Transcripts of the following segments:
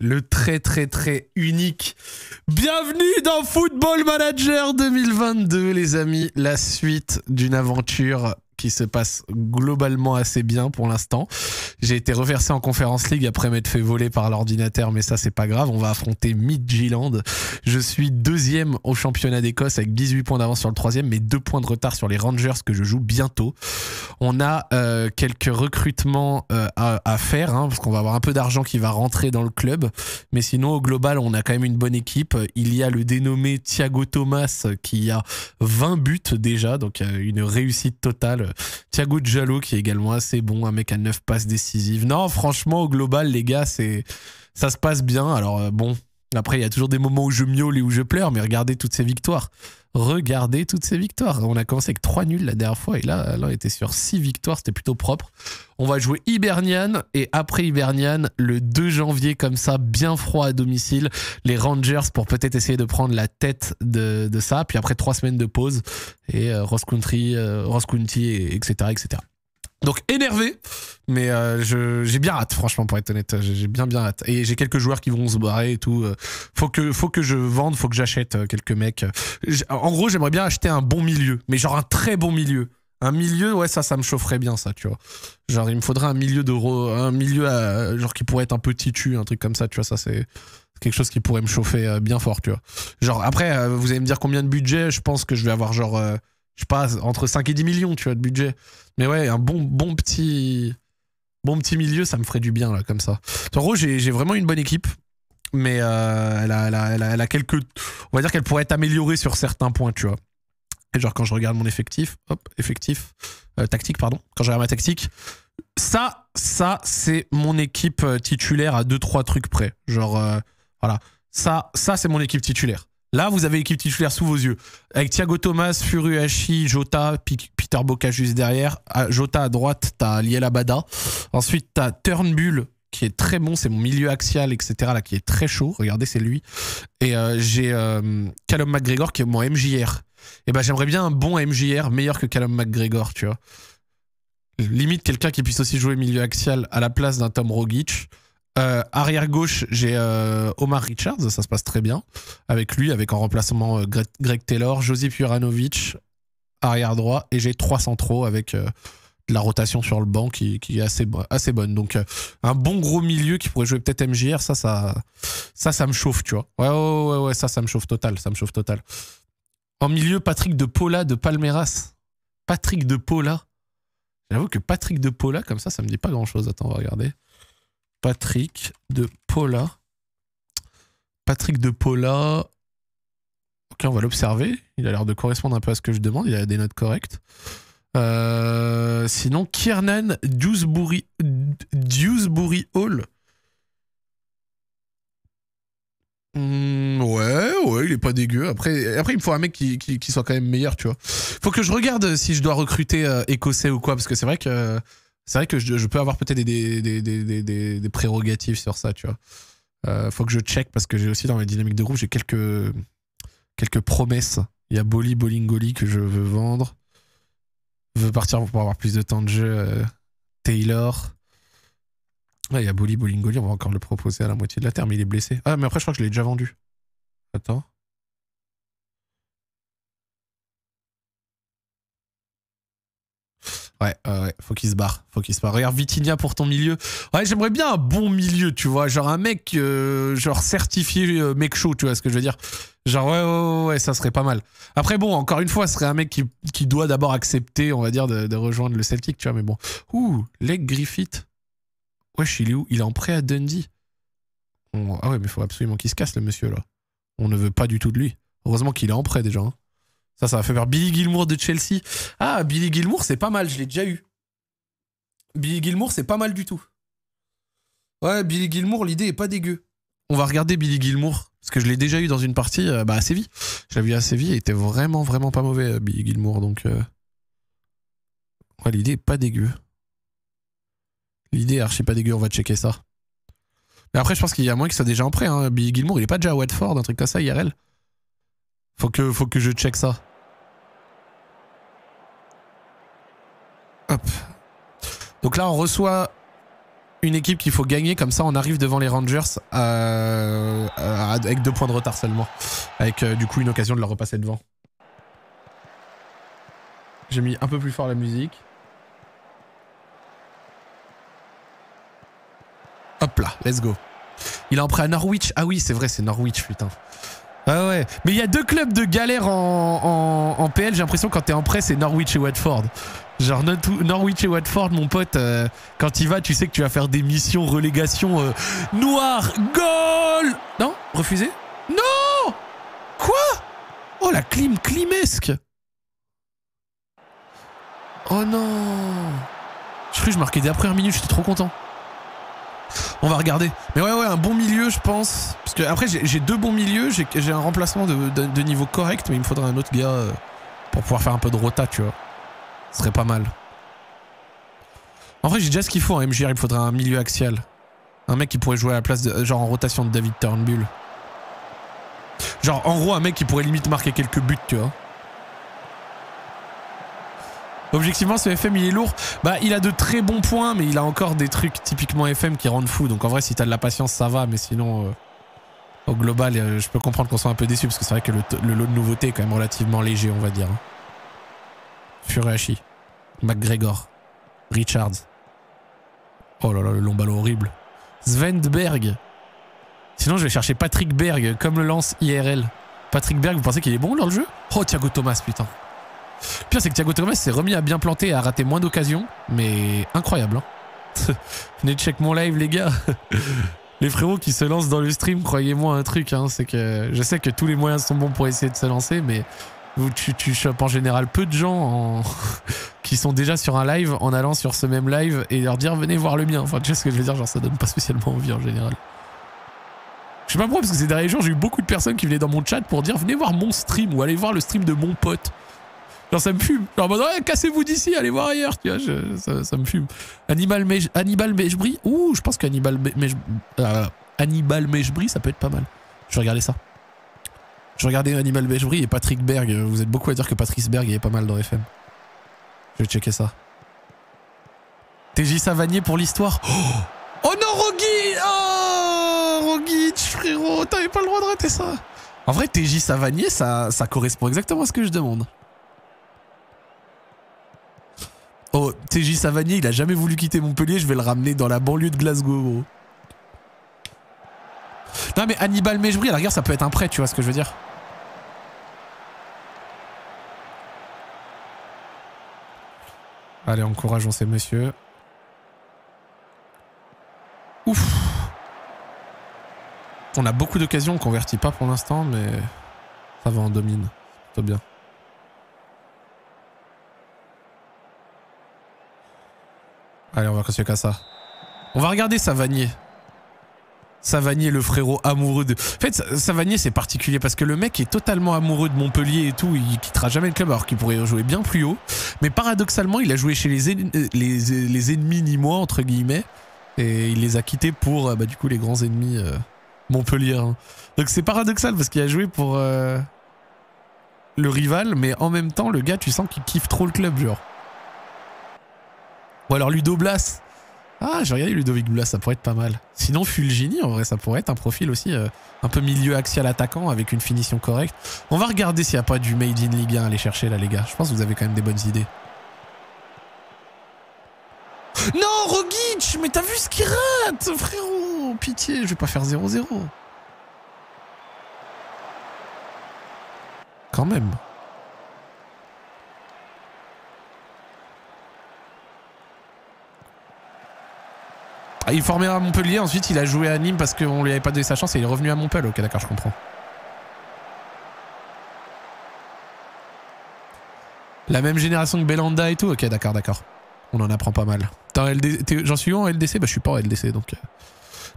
le très très très unique. Bienvenue dans Football Manager 2022 les amis, la suite d'une aventure qui se passe globalement assez bien pour l'instant. J'ai été reversé en Conférence League après m'être fait voler par l'ordinateur, mais ça c'est pas grave, on va affronter Midgeland. Je suis deuxième au championnat d'Écosse avec 18 points d'avance sur le troisième, mais deux points de retard sur les Rangers que je joue bientôt. On a euh, quelques recrutements euh, à, faire, hein, parce qu'on va avoir un peu d'argent qui va rentrer dans le club, mais sinon au global on a quand même une bonne équipe. Il y a le dénommé Thiago Thomas qui a 20 buts déjà, donc euh, une réussite totale Thiago jalo qui est également assez bon, un mec à 9 passes décisives. Non, franchement, au global, les gars, c'est ça se passe bien. Alors euh, bon, après, il y a toujours des moments où je miaule et où je pleure, mais regardez toutes ces victoires. Regardez toutes ces victoires. On a commencé avec 3 nuls la dernière fois et là, là on était sur 6 victoires, c'était plutôt propre. On va jouer Hibernian et après Hibernian, le 2 janvier comme ça, bien froid à domicile, les Rangers pour peut-être essayer de prendre la tête de, ça. Puis après 3 semaines de pause et euh, Ross Country, euh, County, etc., etc. Donc énervé, mais euh, j'ai bien hâte, franchement, pour être honnête, j'ai bien bien hâte. Et j'ai quelques joueurs qui vont se barrer et tout. Faut que, faut que je vende, faut que j'achète euh, quelques mecs. En gros, j'aimerais bien acheter un bon milieu, mais genre un très bon milieu. Un milieu, ouais, ça, ça me chaufferait bien, ça, tu vois. Genre, il me faudrait un milieu d'euros un milieu genre qui pourrait être un petit titu, un truc comme ça, tu vois. Ça, c'est quelque chose qui pourrait me chauffer euh, bien fort, tu vois. Genre, après, vous allez me dire combien de budget. Je pense que je vais avoir genre, je sais pas, entre 5 et 10 millions, tu vois, de budget. Mais ouais, un bon, bon petit. Bon petit milieu, ça me ferait du bien là, comme ça. En gros, j'ai vraiment une bonne équipe, mais euh, elle, a, quelques. On va dire qu'elle pourrait être améliorée sur certains points, tu vois. genre quand je regarde mon effectif, hop, effectif, euh, tactique, pardon, quand je regarde ma tactique, ça, ça, c'est mon équipe euh, titulaire à deux, trois trucs près. Genre, voilà, ça, ça, c'est mon équipe titulaire. Là, vous avez l'équipe titulaire sous vos yeux. Avec Thiago Thomas, Furuhashi, Jota, Peter Boca juste derrière. Jota à droite, t'as Liel Abada. Ensuite, t'as Turnbull, qui est très bon. C'est mon milieu axial, etc. Là, qui est très chaud. Regardez, c'est lui. Et euh, j'ai euh, Callum McGregor, qui est mon MJR. Et eh ben, j'aimerais bien un bon MJR, meilleur que Callum McGregor, tu vois. Limite, quelqu'un qui puisse aussi jouer milieu axial à la place d'un Tom Rogic. Euh, arrière gauche, j'ai euh, Omar Richards, ça se passe très bien avec lui, avec en remplacement euh, Greg, Taylor, Josip Juranovic, arrière droit, et j'ai trois centraux avec de la rotation sur le banc qui, est assez, assez bonne. Donc un bon gros milieu qui pourrait jouer peut-être MJR, ça, ça, ça, ça me chauffe, tu vois. Ouais, ouais, ouais, ouais, ça, ça me chauffe total, ça me chauffe total. En milieu, Patrick de Paula de Palmeiras. Patrick de Paula. J'avoue que Patrick de Paula, comme ça, ça me dit pas grand-chose. Attends, on va regarder. Patrick de Paula. Patrick de Paula. Ok, on va l'observer. Il a l'air de correspondre un peu à ce que je demande. Il a des notes correctes. Euh, sinon, Kiernan Dewsbury, Dewsbury Hall. Hmm, ouais, ouais, il est pas dégueu. Après, après il me faut un mec qui, qui, soit quand même meilleur, tu vois. Faut que je regarde si je dois recruter euh, écossais ou quoi, parce que c'est vrai que c'est vrai que je, peux avoir peut-être des, prérogatives sur ça, tu vois. Euh, faut que je check parce que j'ai aussi dans mes dynamiques de groupe, j'ai quelques, quelques promesses. Il y a Boli Bolingoli que je veux vendre. Je veux partir pour avoir plus de temps de jeu. Euh, Taylor. il y a Boli Bolingoli, on va encore le proposer à la moitié de la terre, mais il est blessé. Ah, mais après, je crois que je l'ai déjà vendu. Attends. Ouais, ouais, faut qu'il se barre, faut qu'il se barre. Regarde Vitinia pour ton milieu. Ouais, j'aimerais bien un bon milieu, tu vois, genre un mec, euh, genre certifié euh, mec chaud, tu vois ce que je veux dire. Genre ouais, ouais, ça serait pas mal. Après bon, encore une fois, ce serait un mec qui, doit d'abord accepter, on va dire, de, rejoindre le Celtic, tu vois. Mais bon, ouh, Leg Griffith. Wesh, il est où Il est en prêt à Dundee. Ah ouais, mais faut absolument qu'il se casse le monsieur là. On ne veut pas du tout de lui. Heureusement qu'il est en prêt déjà. Hein. Ça, ça va faire Billy Gilmour de Chelsea. Ah, Billy Gilmour, c'est pas mal, je l'ai déjà eu. Billy Gilmour, c'est pas mal du tout. Ouais, Billy Gilmour, l'idée est pas dégueu. On va regarder Billy Gilmour, parce que je l'ai déjà eu dans une partie à euh, bah, Séville. Je l'ai vu à Séville, il était vraiment, vraiment pas mauvais, euh, Billy Gilmour. Donc, euh, ouais, l'idée est pas dégueu. L'idée est archi pas dégueu, on va checker ça. Mais après, je pense qu'il y a moins qu'il soit déjà en prêt. Hein. Billy Gilmour, il est pas déjà à Watford, un truc comme ça, IRL. Faut que, faut que je check ça. Hop. Donc là, on reçoit une équipe qu'il faut gagner, comme ça on arrive devant les Rangers euh, euh, avec deux points de retard seulement. Avec euh, du coup une occasion de leur repasser devant. J'ai mis un peu plus fort la musique. Hop là, let's go. Il est en prêt à Norwich. Ah oui, c'est vrai, c'est Norwich, putain. Ah ouais. Mais il y a deux clubs de galère en, en, en PL. J'ai l'impression quand t'es en prêt, c'est Norwich et Watford. Genre Norwich et Watford, mon pote, euh, quand il va, tu sais que tu vas faire des missions relégation euh, noire noir, goal Non Refusé Non Quoi Oh la clim climesque Oh non Je crois que je marquais dès la première minute, j'étais trop content. On va regarder. Mais ouais, ouais, un bon milieu, je pense. Parce que après, j'ai deux bons milieux. J'ai un remplacement de, de, niveau correct, mais il me faudra un autre gars euh, pour pouvoir faire un peu de rota, tu vois. Ce serait pas mal. En vrai, j'ai déjà ce qu'il faut en hein, MJR. Il faudrait un milieu axial. Un mec qui pourrait jouer à la place, de, genre en rotation de David Turnbull. Genre, en gros, un mec qui pourrait limite marquer quelques buts, tu vois. Objectivement, ce FM, il est lourd. Bah, il a de très bons points, mais il a encore des trucs typiquement FM qui rendent fou. Donc, en vrai, si t'as de la patience, ça va. Mais sinon, euh, au global, euh, je peux comprendre qu'on soit un peu déçu, parce que c'est vrai que le, lot de nouveautés est quand même relativement léger, on va dire. Hein. Furashi. McGregor. Richards. Oh là là, le long ballon horrible. Svendberg. Sinon, je vais chercher Patrick Berg, comme le lance IRL. Patrick Berg, vous pensez qu'il est bon dans le jeu Oh, Thiago Thomas, putain. Le pire, c'est que Thiago Thomas s'est remis à bien planter et à rater moins d'occasions. Mais incroyable, hein Venez check mon live, les gars. les frérots qui se lancent dans le stream, croyez-moi un truc, hein. c'est que je sais que tous les moyens sont bons pour essayer de se lancer, mais tu, chopes en général peu de gens qui sont déjà sur un live en allant sur ce même live et leur dire venez voir le mien. Enfin, tu sais ce que je veux dire, genre ça donne pas spécialement envie en général. Je sais pas pourquoi, parce que ces derniers jours, j'ai eu beaucoup de personnes qui venaient dans mon chat pour dire venez voir mon stream ou allez voir le stream de mon pote. Genre ça me fume. Genre ouais, cassez-vous d'ici, allez voir ailleurs, tu vois, ça, me fume. Hannibal Mej... Hannibal Ouh, je pense qu'Hannibal Animal euh, Hannibal ça peut être pas mal. Je vais regarder ça. Je regardais Animal Mejbri et Patrick Berg. Vous êtes beaucoup à dire que Patrick Berg il est pas mal dans FM. Je vais checker ça. TJ Savanier pour l'histoire. Oh, oh non, Rogi Oh Tu frérot, t'avais pas le droit de rater ça. En vrai, TJ Savanier, ça, correspond exactement à ce que je demande. Oh, TJ Savanier, il a jamais voulu quitter Montpellier, je vais le ramener dans la banlieue de Glasgow, Non mais Hannibal Mejbri, à la ça peut être un prêt, tu vois ce que je veux dire Allez, encourageons ces messieurs. Ouf On a beaucoup d'occasions, on convertit pas pour l'instant, mais ça va, en domine. Plutôt bien. Allez, on va continuer qu'à ça. On va regarder vanier. Savanier, le frérot amoureux de. En fait, Savanier, c'est particulier parce que le mec est totalement amoureux de Montpellier et tout. Il quittera jamais le club alors qu'il pourrait jouer bien plus haut. Mais paradoxalement, il a joué chez les, euh, euh, les, ennemis ni entre guillemets. Et il les a quittés pour, euh, bah, du coup, les grands ennemis Montpellier. Donc c'est paradoxal parce qu'il a joué pour le rival, mais en même temps, le gars, tu sens qu'il kiffe trop le club, genre. Ou alors Ludo ah, j'ai regardé Ludovic Blas, ça pourrait être pas mal. Sinon, Fulgini, en vrai, ça pourrait être un profil aussi euh, un peu milieu axial attaquant avec une finition correcte. On va regarder s'il n'y a pas du Made in Ligue 1 à aller chercher, là, les gars. Je pense que vous avez quand même des bonnes idées. Non, Rogic Mais t'as vu ce qu'il rate, frérot Pitié, je vais pas faire 0-0. Quand même. Ah, il formait à Montpellier, ensuite il a joué à Nîmes parce qu'on lui avait pas donné sa chance et il est revenu à Montpellier. Ok, d'accord, je comprends. La même génération que Belanda et tout Ok, d'accord, d'accord. On en apprend pas mal. J'en suis où en LDC Bah, je suis pas en LDC donc. Euh.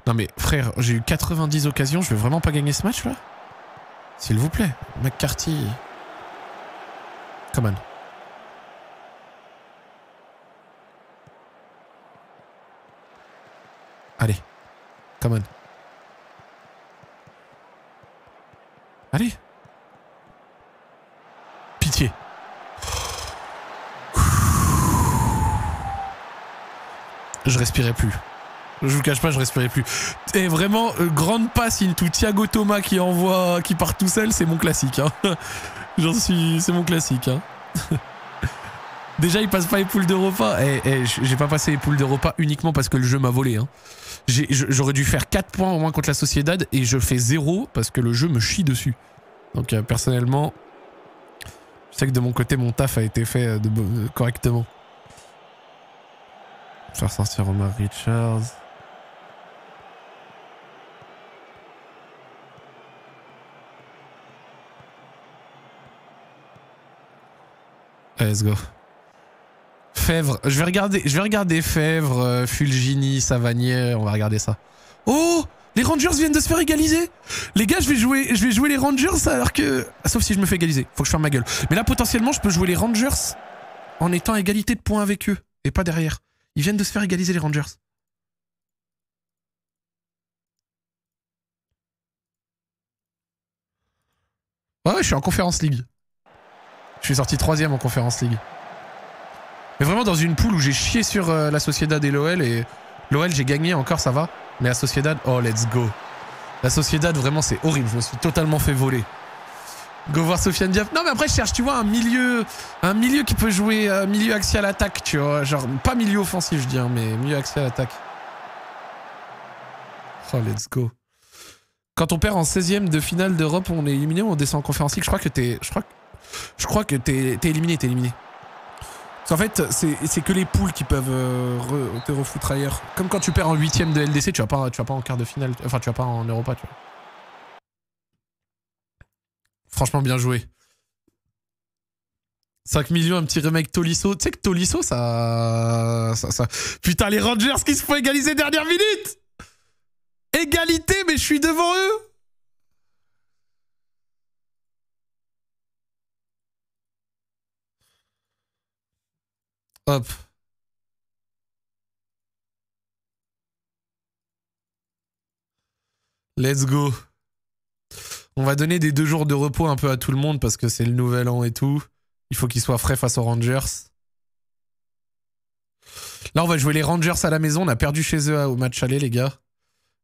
Non, mais frère, j'ai eu 90 occasions, je vais vraiment pas gagner ce match là S'il vous plaît, McCarthy. Come on. Allez. Come on. Allez. Pitié. Je respirais plus. Je vous cache pas, je respirais plus. Et vraiment, euh, grande passe tout Thiago Thomas qui envoie, qui part tout seul, c'est mon classique. Hein. J'en suis, c'est mon classique. Hein. Déjà, il passe pas les poules de repas. et eh, eh, j'ai pas passé les poules de repas uniquement parce que le jeu m'a volé. Hein. J'aurais dû faire 4 points au moins contre la Sociedad et je fais 0 parce que le jeu me chie dessus. Donc euh, personnellement, je sais que de mon côté, mon taf a été fait euh, euh, correctement. Faire sortir Omar Richards. Let's go. Fèvre. Je vais regarder, je vais regarder Fèvre, euh, Fulgini, Savanier. On va regarder ça. Oh Les Rangers viennent de se faire égaliser Les gars, je vais jouer, je vais jouer les Rangers alors que... Sauf si je me fais égaliser. Faut que je ferme ma gueule. Mais là, potentiellement, je peux jouer les Rangers en étant à égalité de points avec eux. Et pas derrière. Ils viennent de se faire égaliser les Rangers. Ouais, je suis en Conférence League. Je suis sorti troisième en Conférence League. Mais vraiment dans une poule où j'ai chié sur euh, la Sociedad et l'OL et l'OL j'ai gagné encore ça va. Mais la Sociedad, oh let's go. La Sociedad vraiment c'est horrible, je me suis totalement fait voler. Go voir Sofiane Diop. Non mais après je cherche tu vois un milieu un milieu qui peut jouer Un euh, milieu axial l'attaque tu vois genre pas milieu offensif je dis hein, mais milieu axial l'attaque Oh let's go. Quand on perd en 16ème de finale d'Europe, on est éliminé ou on descend en conférence Je crois que t'es je crois je crois que t'es éliminé, t'es éliminé. Parce qu'en fait, c'est que les poules qui peuvent euh, te refoutre ailleurs. Comme quand tu perds en huitième de LDC, tu vas pas, tu vas pas en quart de finale. Enfin, tu vas pas en Europa, tu vois. Franchement, bien joué. 5 millions, un petit remake Tolisso. Tu sais que Tolisso, ça... ça, ça... Putain, les Rangers qui se font égaliser dernière minute Égalité, mais je suis devant eux Hop. Let's go. On va donner des deux jours de repos un peu à tout le monde parce que c'est le nouvel an et tout. Il faut qu'ils soient frais face aux Rangers. Là, on va jouer les Rangers à la maison. On a perdu chez eux au match aller, les gars.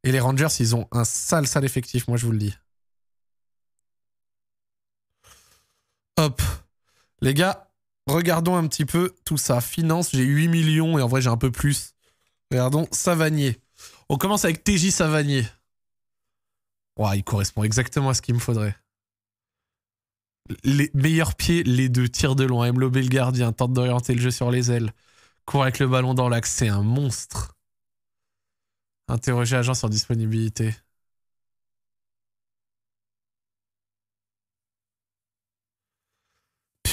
Et les Rangers, ils ont un sale, sale effectif, moi je vous le dis. Hop. Les gars, Regardons un petit peu tout ça. Finance, j'ai 8 millions et en vrai j'ai un peu plus. Regardons Savanier. On commence avec TJ Savanier. il correspond exactement à ce qu'il me faudrait. Les meilleurs pieds, les deux, tirs de loin, aime le gardien, tente d'orienter le jeu sur les ailes, court avec le ballon dans l'axe, c'est un monstre. Interroger agent sur disponibilité.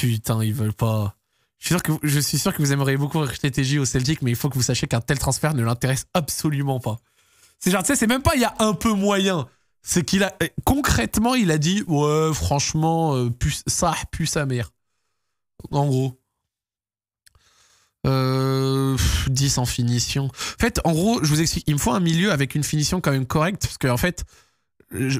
Putain, ils veulent pas. Je suis, sûr que vous, je suis sûr que vous aimeriez beaucoup TJ au Celtic, mais il faut que vous sachiez qu'un tel transfert ne l'intéresse absolument pas. C'est genre, tu sais, c'est même pas il y a un peu moyen. C'est qu'il a. Eh, concrètement, il a dit Ouais, franchement, euh, pu, ça pue sa mère. En gros. 10 euh, en finition. En fait, en gros, je vous explique, il me faut un milieu avec une finition quand même correcte, parce que en fait,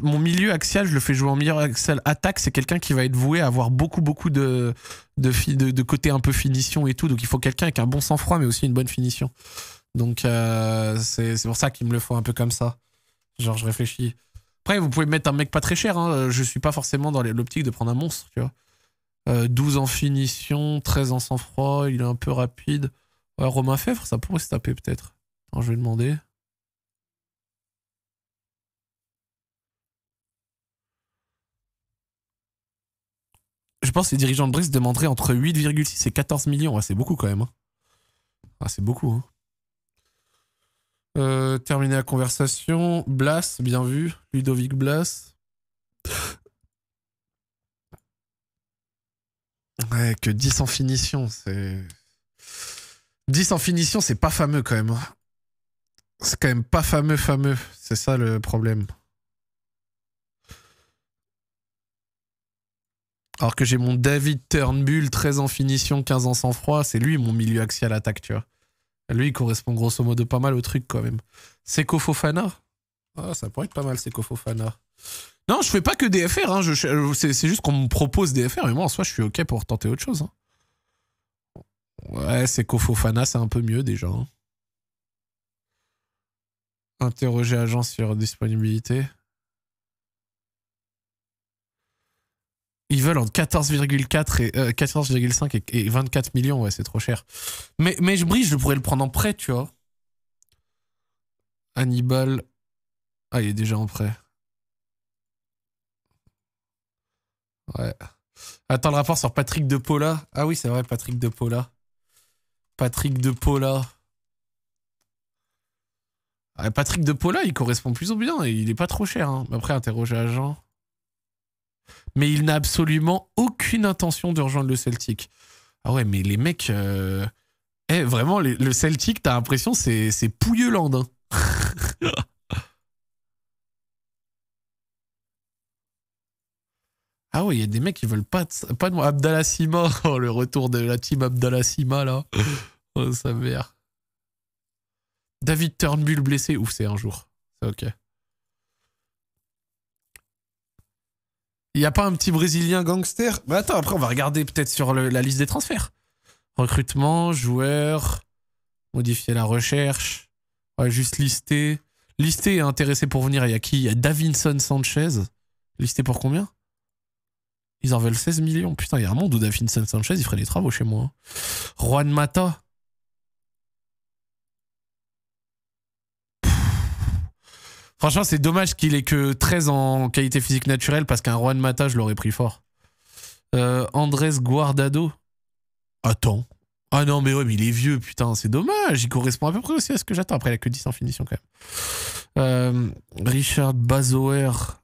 mon milieu axial, je le fais jouer en milieu axial attaque. C'est quelqu'un qui va être voué à avoir beaucoup, beaucoup de, de, de, côté un peu finition et tout. Donc il faut quelqu'un avec un bon sang-froid, mais aussi une bonne finition. Donc euh, c'est pour ça qu'il me le faut un peu comme ça. Genre, je réfléchis. Après, vous pouvez mettre un mec pas très cher. Hein. Euh, je suis pas forcément dans l'optique de prendre un monstre, tu 12 euh, en finition, 13 en sang-froid, il est un peu rapide. Romain Fèvre, ça pourrait se taper peut-être. Je vais demander. Je pense que les dirigeants de BRICS demanderaient entre 8,6 et 14 millions. c'est beaucoup quand même. Hein. Ah, c'est beaucoup. Hein. Euh, la conversation. Blas, bien vu. Ludovic Blas. Ouais, que 10 en finition, c'est. 10 en finition, c'est pas fameux quand même. Hein. C'est quand même pas fameux, fameux. C'est ça le problème. Alors que j'ai mon David Turnbull, 13 en finition, 15 en sans froid c'est lui mon milieu axial attaque, tu vois. Lui, il correspond grosso modo pas mal au truc quand même. Sekofofana ah, Ça pourrait être pas mal, Sekofofana. Non, je fais pas que DFR, hein, euh, c'est juste qu'on me propose DFR, mais moi en soi, je suis OK pour tenter autre chose. Hein. Ouais, Sekofofana, c'est un peu mieux déjà. Hein. Interroger agent sur disponibilité. Ils veulent entre 14,4 et 14,5 euh, et, 24 millions, ouais, c'est trop cher. Mais, mais je brise, je pourrais le prendre en prêt, tu vois. Hannibal. Ah, il est déjà en prêt. Ouais. Attends le rapport sur Patrick De Paula. Ah oui, c'est vrai, Patrick De Paula. Patrick De Paula. Ah, Patrick De Paula, il correspond plus ou bien. Il est pas trop cher. Hein. Après, interroger agent mais il n'a absolument aucune intention de rejoindre le Celtic. Ah ouais, mais les mecs, euh, eh, vraiment, le Celtic, t'as l'impression c'est c'est hein. ah ouais, il y a des mecs qui veulent pas de, pas moi. Abdallah Sima, oh, le retour de la team Abdallah Sima là, oh, sa mère. David Turnbull blessé, ouf, c'est un jour, c'est ok. Il n'y a pas un petit Brésilien gangster Mais bah, attends, après, on va regarder peut-être sur la liste des transferts. Recrutement, joueur, modifier la recherche. On va juste lister. Lister, intéressé pour venir, il y a qui Il y a Davinson Sanchez. Listé pour combien Ils en veulent 16 millions. Putain, il y a un monde où Davinson Sanchez, il ferait des travaux chez moi. Hein. Juan Mata, Franchement, c'est dommage qu'il ait que 13 en qualité physique naturelle parce qu'un Juan Mata, je l'aurais pris fort. Euh, Andrés Guardado. Attends. Ah non, mais ouais, mais il est vieux, putain, c'est dommage. Il correspond à peu près aussi à ce que j'attends. Après, il a que 10 en finition quand même. Euh, Richard Bazoer.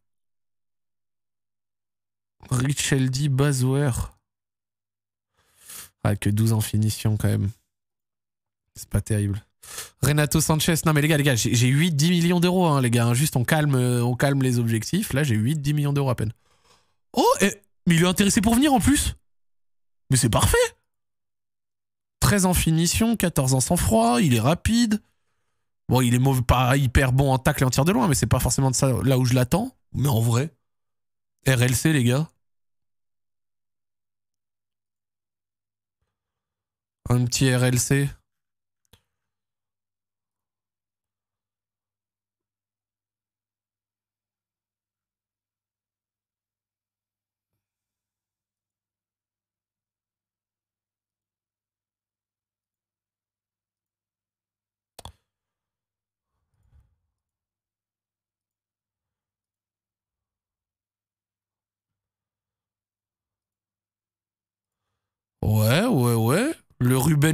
Richeldi Bazoer. Ah, que 12 en finition quand même. C'est pas terrible. Renato Sanchez. Non, mais les gars, les gars, j'ai 8-10 millions d'euros, hein, les gars. Hein. Juste, on calme, euh, on calme les objectifs. Là, j'ai 8-10 millions d'euros à peine. Oh, mais il est intéressé pour venir en plus. Mais c'est parfait. 13 en finition, 14 ans sans froid il est rapide. Bon, il est mauvais, pas hyper bon en tacle et en tir de loin, mais c'est pas forcément de ça là où je l'attends. Mais en vrai, RLC, les gars. Un petit RLC.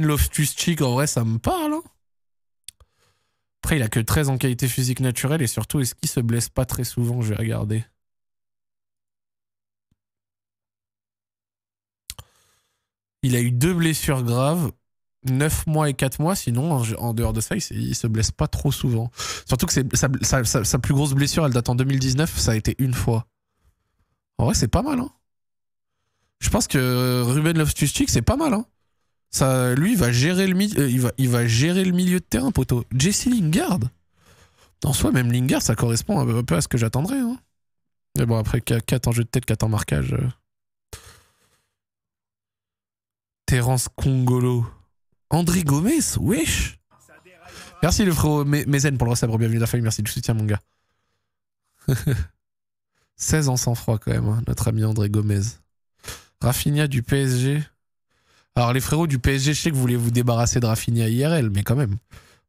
love Loftus Cheek, en vrai, ça me parle. Hein. Après, il a que 13 en qualité physique naturelle et surtout, est-ce qu'il se blesse pas très souvent Je vais regarder. Il a eu deux blessures graves, 9 mois et 4 mois. Sinon, en, dehors de ça, il, se blesse pas trop souvent. Surtout que sa, plus grosse blessure, elle date en 2019. Ça a été une fois. En vrai, c'est pas mal. Hein. je pense que Ruben Loftus-Cheek, c'est pas mal. Hein. Ça, lui, il va gérer le, euh, il va, gérer le milieu de terrain, poteau. Jesse Lingard En soi, même Lingard, ça correspond un peu à ce que j'attendrais. Hein. Mais bon, après, 4 en jeu de tête, 4 en marquage. Euh. Terence Congolo. André Gomez, wesh Merci le frérot Mézen pour le recevoir. Bienvenue à la famille, merci du soutien, mon gars. 16 ans sans froid quand même, hein, notre ami André Gomez. Rafinha du PSG. Alors les frérots du PSG, je sais que vous voulez vous débarrasser de Rafinha à IRL, mais quand même.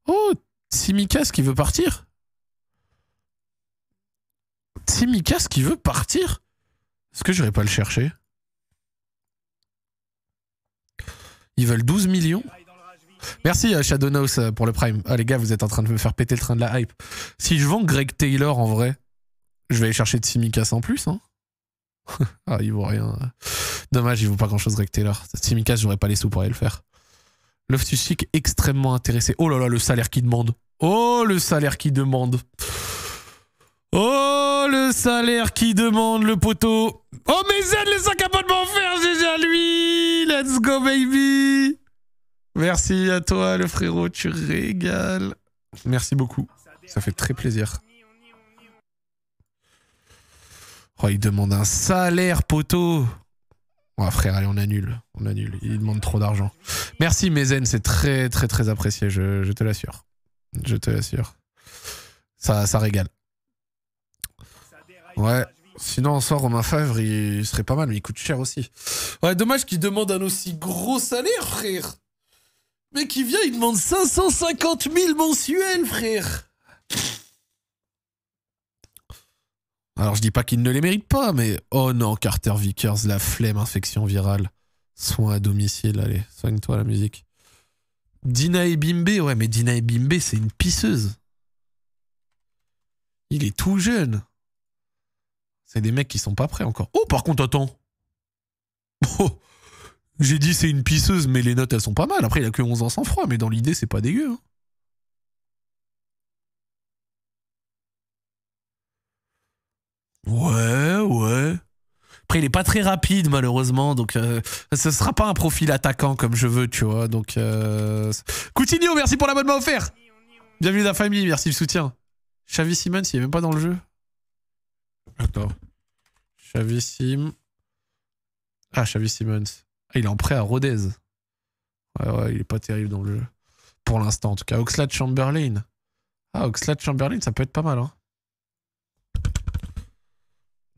Oh, Tsimikas qui veut partir Tsimikas qui veut partir Est-ce que vais pas le chercher Ils veulent 12 millions Merci house euh, euh, pour le prime. Ah les gars, vous êtes en train de me faire péter le train de la hype. Si je vends Greg Taylor en vrai, je vais aller chercher Tsimikas en plus. Hein ah, ils vont rien. Dommage, il vaut pas grand chose avec Taylor. Mikas, j'aurais pas les sous pour aller le faire. Loftus Chic extrêmement intéressé. Oh là là, le salaire qu'il demande. Oh, le salaire qu'il demande. Oh, le salaire qui demande le poteau. Oh, mais sac les 5 abonnements offerts, GG à lui. Let's go, baby. Merci à toi, le frérot, tu régales. Merci beaucoup. Ça fait très plaisir. Oh, il demande un salaire, poteau. Ouais frère, allez, on annule. On annule. Il demande trop d'argent. Merci, Mézen. C'est très, très, très apprécié. Je, te l'assure. Je te l'assure. Ça, ça régale. Ouais. Sinon, en sort Romain Favre, il, serait pas mal, mais il coûte cher aussi. Ouais, dommage qu'il demande un aussi gros salaire, frère. Mais qui vient, il demande 550 000 mensuels, frère. Alors je dis pas qu'il ne les mérite pas, mais oh non, Carter Vickers, la flemme, infection virale. Soins à domicile, allez, soigne-toi la musique. Dina et Bimbe, ouais, mais Dina et Bimbe, c'est une pisseuse. Il est tout jeune. C'est des mecs qui sont pas prêts encore. Oh, par contre, attends. Oh, j'ai dit c'est une pisseuse, mais les notes, elles sont pas mal. Après, il a que 11 ans sans froid, mais dans l'idée, c'est pas dégueu. Hein. Ouais, ouais. Après, il est pas très rapide, malheureusement, donc euh, ce sera pas un profil attaquant comme je veux, tu vois. Donc, euh, Coutinho, merci pour l'abonnement offert. Bienvenue dans la famille, merci le soutien. Xavi Simons, il est même pas dans le jeu. Attends. Xavi Sim. Ah, Xavi Simons. Ah, il est en prêt à Rodez. Ouais, ouais, il est pas terrible dans le jeu. Pour l'instant, en tout cas. Oxlade Chamberlain. Ah, Oxlade Chamberlain, ça peut être pas mal, hein.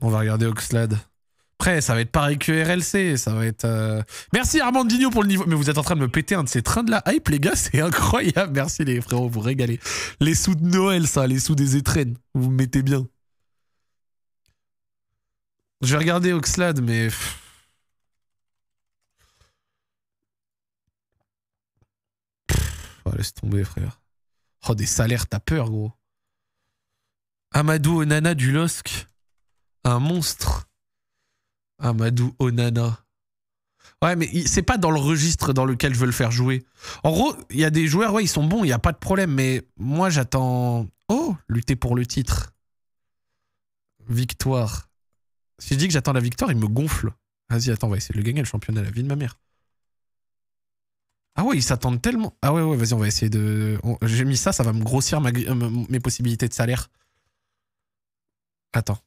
On va regarder Oxlade. Après, ça va être pareil que RLC, ça va être... Euh, Merci Armand Digno pour le niveau. Mais vous êtes en train de me péter un de ces trains de la hype, les gars, c'est incroyable. Merci les frérots, vous régalez. Les sous de Noël, ça, les sous des étrennes. Vous me mettez bien. Je vais regarder Oxlade, mais... Oh, laisse tomber, frère. Oh, des salaires, t'as peur, gros. Amadou Onana du LOSC un monstre. Amadou Onana. Ouais, mais c'est pas dans le registre dans lequel je veux le faire jouer. En gros, il y a des joueurs, ouais, ils sont bons, il n'y a pas de problème, mais moi j'attends. Oh, lutter pour le titre. Victoire. Si je dis que j'attends la victoire, il me gonfle. Vas-y, attends, on va essayer de le gagner, le championnat, la vie de ma mère. Ah ouais, ils s'attendent tellement. Ah ouais, ouais, vas-y, on va essayer de. J'ai mis ça, ça va me grossir euh, mes possibilités de salaire. Attends.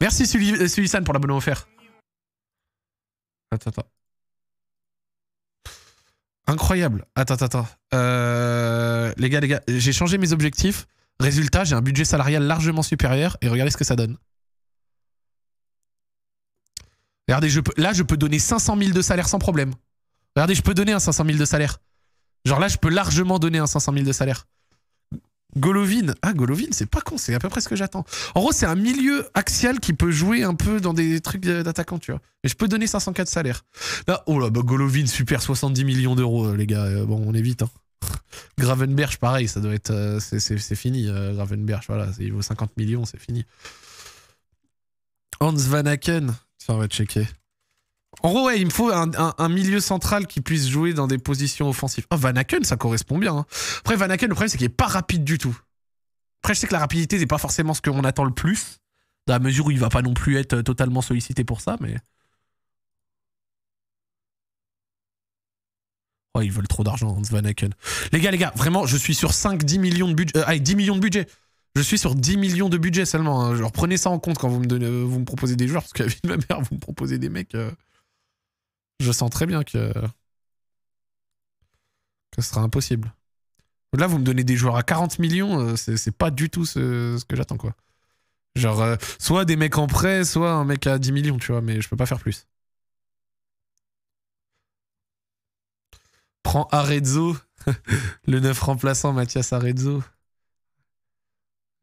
Merci Sully, euh, pour l'abonnement offert. Attends, attends. Incroyable. Attends, attends, euh, les gars, les gars, j'ai changé mes objectifs. Résultat, j'ai un budget salarial largement supérieur et regardez ce que ça donne. Regardez, là, je peux donner 500 000 de salaire sans problème. Regardez, je peux donner un 500 000 de salaire. Genre là, je peux largement donner un 500 000 de salaire. Golovin. Ah, Golovin, c'est pas con, c'est à peu près ce que j'attends. En gros, c'est un milieu axial qui peut jouer un peu dans des trucs d'attaquant, tu vois. Et je peux donner 504 salaires salaire. Là, oh là, bah, Golovin, super, 70 millions d'euros, euh, les gars. Euh, bon, on évite hein. vite, pareil, ça doit être. Euh, c'est fini, Gravenberge voilà, il vaut 50 millions, c'est fini. Hans Van Aken, ça on va checker. En gros, ouais, il me faut un, milieu central qui puisse jouer dans des positions offensives. Oh, Van ça correspond bien. Hein. Après, Van le problème, c'est qu'il n'est pas rapide du tout. Après, je sais que la rapidité, c'est pas forcément ce qu'on attend le plus, dans la mesure où il va pas non plus être euh, totalement sollicité pour ça, mais... Oh, ils veulent trop d'argent, hein, Vanaken. Les gars, les gars, vraiment, je suis sur 5-10 millions de budget. 10 euh, millions de budget. Je suis sur 10 millions de budget seulement. Hein. Genre, prenez ça en compte quand vous me, donnez, euh, vous me proposez des joueurs, parce qu'à vie de ma mère, vous me proposez des mecs je sens très bien que, que ce sera impossible. Là, vous me donnez des joueurs à 40 millions, euh, c'est pas du tout ce, que j'attends, quoi. Genre, euh, soit des mecs en prêt, soit un mec à 10 millions, tu vois, mais je peux pas faire plus. Prends Arezzo, le neuf remplaçant Mathias Arezzo.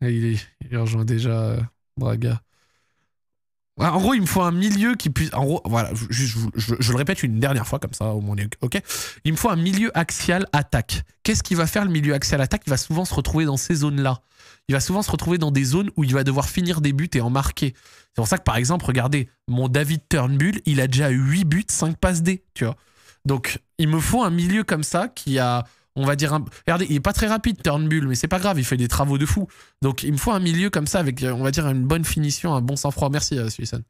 il, est, rejoint déjà euh, Braga. En gros, il me faut un milieu qui puisse. En gros, voilà, je, le répète une dernière fois, comme ça, au moins, ok Il me faut un milieu axial attaque. Qu'est-ce qu'il va faire le milieu axial attaque Il va souvent se retrouver dans ces zones-là. Il va souvent se retrouver dans des zones où il va devoir finir des buts et en marquer. C'est pour ça que, par exemple, regardez, mon David Turnbull, il a déjà 8 buts, 5 passes D, tu vois. Donc, il me faut un milieu comme ça qui a on va dire regardez il est pas très rapide Turnbull mais c'est pas grave il fait des travaux de fou donc il me faut un milieu comme ça avec on va dire une bonne finition un bon sang froid merci euh, Suisson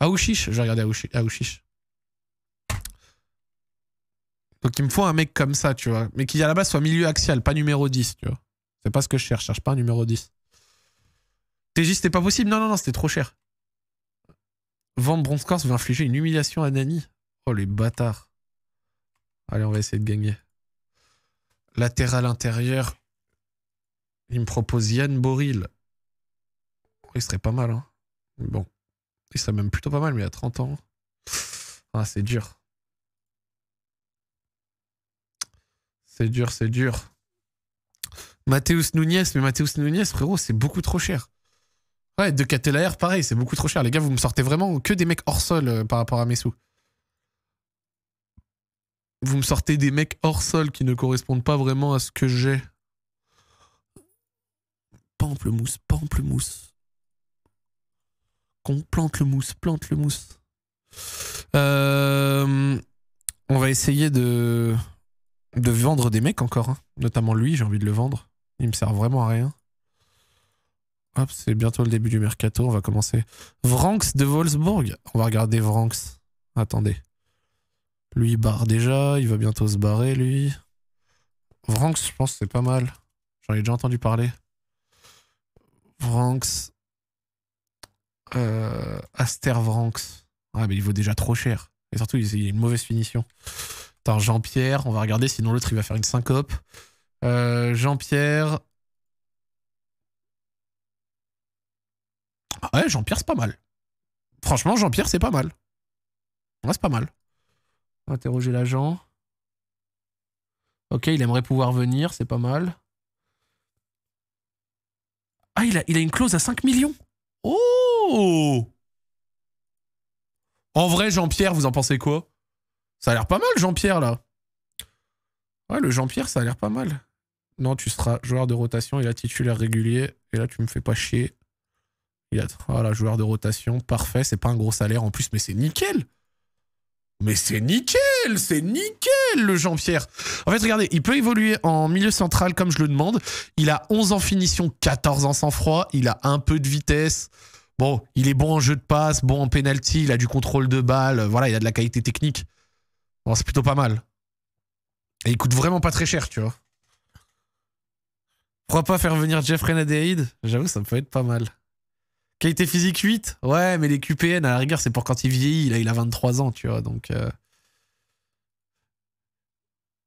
Aouchiche vais regarder Aouchiche donc il me faut un mec comme ça tu vois mais qui à la base soit milieu axial pas numéro 10 tu vois c'est pas ce que je cherche je cherche pas un numéro 10 juste, c'était pas possible non non non c'était trop cher Vendre Corse veut infliger une humiliation à Nani oh les bâtards allez on va essayer de gagner Latéral intérieur, il me propose Yann Boril. Il serait pas mal. Hein. Bon, il serait même plutôt pas mal, mais à 30 ans. Ah, c'est dur. C'est dur, c'est dur. Matheus Nunez, mais Matheus Nunez, frérot, c'est beaucoup trop cher. Ouais, de Catelaire, pareil, c'est beaucoup trop cher. Les gars, vous me sortez vraiment que des mecs hors sol euh, par rapport à mes sous. Vous me sortez des mecs hors sol qui ne correspondent pas vraiment à ce que j'ai. Pamplemousse, pamplemousse. Qu'on plante le mousse, plante le mousse. Euh, on va essayer de, de vendre des mecs encore. Hein. Notamment lui, j'ai envie de le vendre. Il me sert vraiment à rien. Hop, c'est bientôt le début du mercato, on va commencer. Vranx de Wolfsburg. On va regarder Vranx. Attendez. Lui, barre déjà. Il va bientôt se barrer, lui. Vranx, je pense, c'est pas mal. J'en ai déjà entendu parler. Vranx. Euh, Aster Vranx. Ah, mais il vaut déjà trop cher. Et surtout, il, a une mauvaise finition. Jean-Pierre, on va regarder, sinon l'autre, il va faire une syncope. Euh, Jean-Pierre. Ah ouais, Jean-Pierre, c'est pas mal. Franchement, Jean-Pierre, c'est pas mal. Ouais, c'est pas mal. Interroger l'agent. Ok, il aimerait pouvoir venir, c'est pas mal. Ah, il a, une clause à 5 millions Oh En vrai, Jean-Pierre, vous en pensez quoi Ça a l'air pas mal, Jean-Pierre, là. Ouais, le Jean-Pierre, ça a l'air pas mal. Non, tu seras joueur de rotation il a titulaire régulier. Et là, tu me fais pas chier. Il a, voilà, joueur de rotation, parfait, c'est pas un gros salaire en plus, mais c'est nickel mais c'est nickel, c'est nickel le Jean-Pierre. En fait, regardez, il peut évoluer en milieu central comme je le demande. Il a 11 ans finition, 14 en sang-froid, il a un peu de vitesse. Bon, il est bon en jeu de passe, bon en penalty, il a du contrôle de balle, voilà, il a de la qualité technique. Bon, c'est plutôt pas mal. Et il coûte vraiment pas très cher, tu vois. Pourquoi pas faire venir Jeff Nadeid J'avoue, ça peut être pas mal. Qualité physique 8 Ouais, mais les QPN, à la rigueur, c'est pour quand il vieillit. Là, il a 23 ans, tu vois, donc... Euh...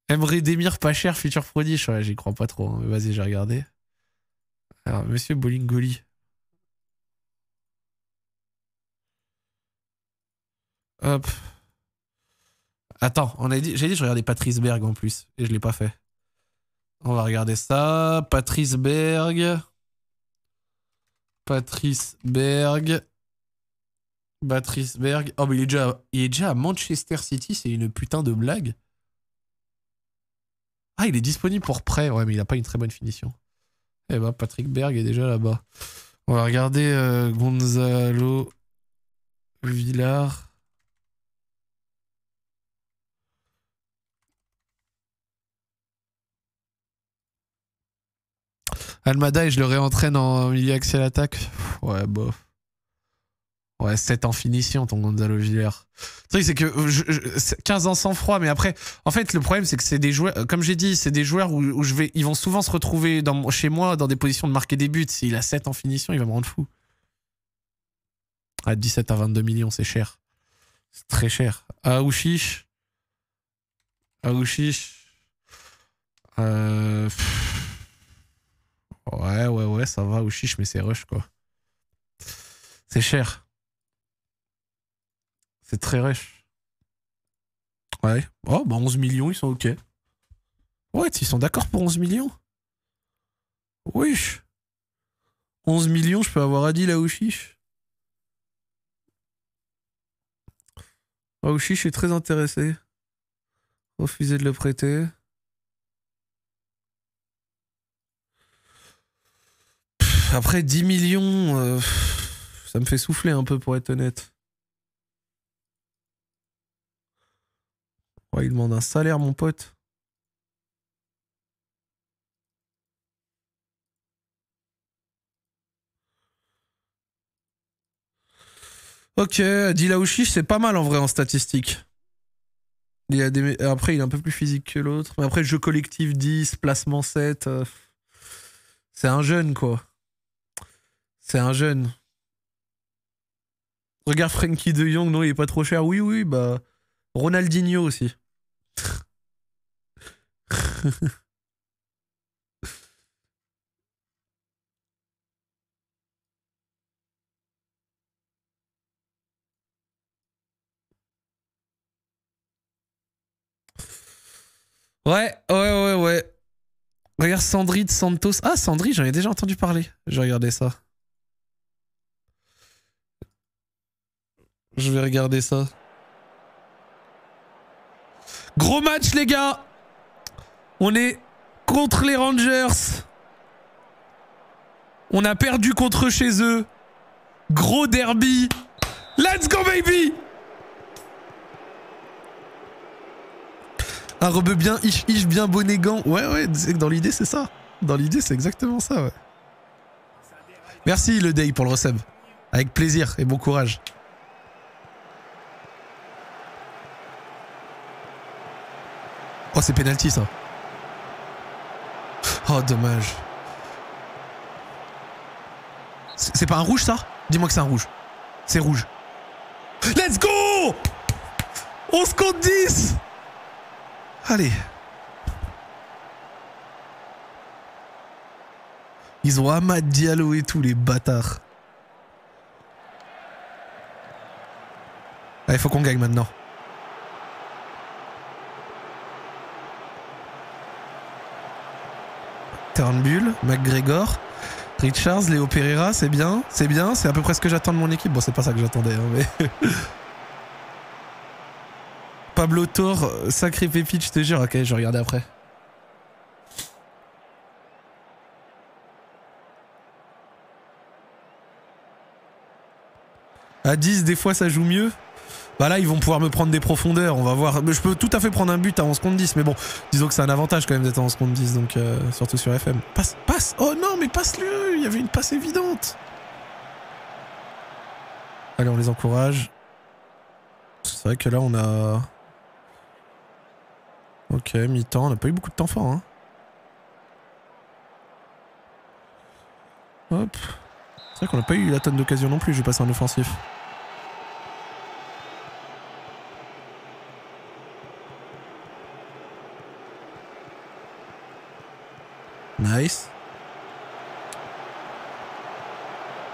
Aimerait Demir pas cher, futur prodige. j'y crois pas trop. Hein, mais Vas-y, j'ai regardé. Alors, monsieur Bolingoli. Hop. Attends, on a dit, j'ai dit je regardais Patrice Berg en plus, et je l'ai pas fait. On va regarder ça. Patrice Berg. Patrice Berg. Patrice Berg. Oh, mais il est déjà, à, déjà Manchester City, c'est une putain de blague. Ah, il est disponible pour prêt, ouais, mais il n'a pas une très bonne finition. Eh ben, Patrick Berg est déjà là-bas. On va regarder euh, Gonzalo Villar. Almada et je le réentraîne en milieu axial l'attaque. Ouais, bof. Ouais, 7 en finition, ton Gonzalo Villar c'est que 15 ans sans froid, mais après, en fait, le problème, c'est que c'est des joueurs, euh, comme j'ai dit, c'est des joueurs où, je vais, ils vont souvent se retrouver chez moi dans des positions de marquer des buts. S'il a 7 en finition, il va me rendre fou. À 17 à 22 millions, c'est cher. C'est très cher. Aouchiche. Aouchiche. Euh, ça va, ou chiche, mais c'est rush, quoi. C'est cher. C'est très rush. Ouais. Oh, bah 11 millions, ils sont OK. Ouais, ils sont d'accord pour 11 millions Wesh. 11 millions, je peux avoir Adil à Ouchiche. je est très intéressé. refuser de le prêter. Après 10 millions, euh, ça me fait souffler un peu pour être honnête. Oh, il demande un salaire, mon pote. Ok, Dilaouchi, c'est pas mal en vrai en statistique. Il a des... Après, il est un peu plus physique que l'autre. Mais après, jeu collectif 10, placement 7. Euh, c'est un jeune, quoi. C'est un jeune. Regarde Frankie de Jong, non, il est pas trop cher. Oui, oui, bah. Ronaldinho aussi. Ouais, ouais, ouais, ouais. Regarde Sandri de Santos. Ah, Sandri, j'en ai déjà entendu parler. J'ai regardé ça. Je vais regarder ça. Gros match, les gars On est contre les Rangers. On a perdu contre chez eux. Gros derby. Let's go, baby Un rebeu bien ish ish bien bonnet-gant. Ouais, ouais, dans l'idée, c'est ça. Dans l'idée, c'est exactement ça, ouais. Merci, le Day, pour le receve Avec plaisir et bon courage. Oh, c'est pénalty ça. Oh, dommage. C'est pas un rouge ça Dis-moi que c'est un rouge. C'est rouge. Let's go On se compte 10 Allez. Ils ont Amad Diallo et tout, les bâtards. Allez, faut qu'on gagne maintenant. Turnbull, McGregor, Richards, Léo Pereira, c'est bien, c'est bien, c'est à peu près ce que j'attends de mon équipe. Bon, c'est pas ça que j'attendais, hein, mais. Pablo Tor, sacré pépite, je te jure. Ok, je regarde après. À 10, des fois ça joue mieux bah là ils vont pouvoir me prendre des profondeurs, on va voir. Mais je peux tout à fait prendre un but à 11 contre 10, mais bon, disons que c'est un avantage quand même d'être à 11 contre 10, donc euh, surtout sur FM. Passe, passe Oh non, mais passe-le Il y avait une passe évidente Allez, on les encourage. C'est vrai que là on a... Ok, mi-temps, on a pas eu beaucoup de temps fort. Hein. Hop. C'est vrai qu'on a pas eu la tonne d'occasion non plus, Je vais passer en offensif.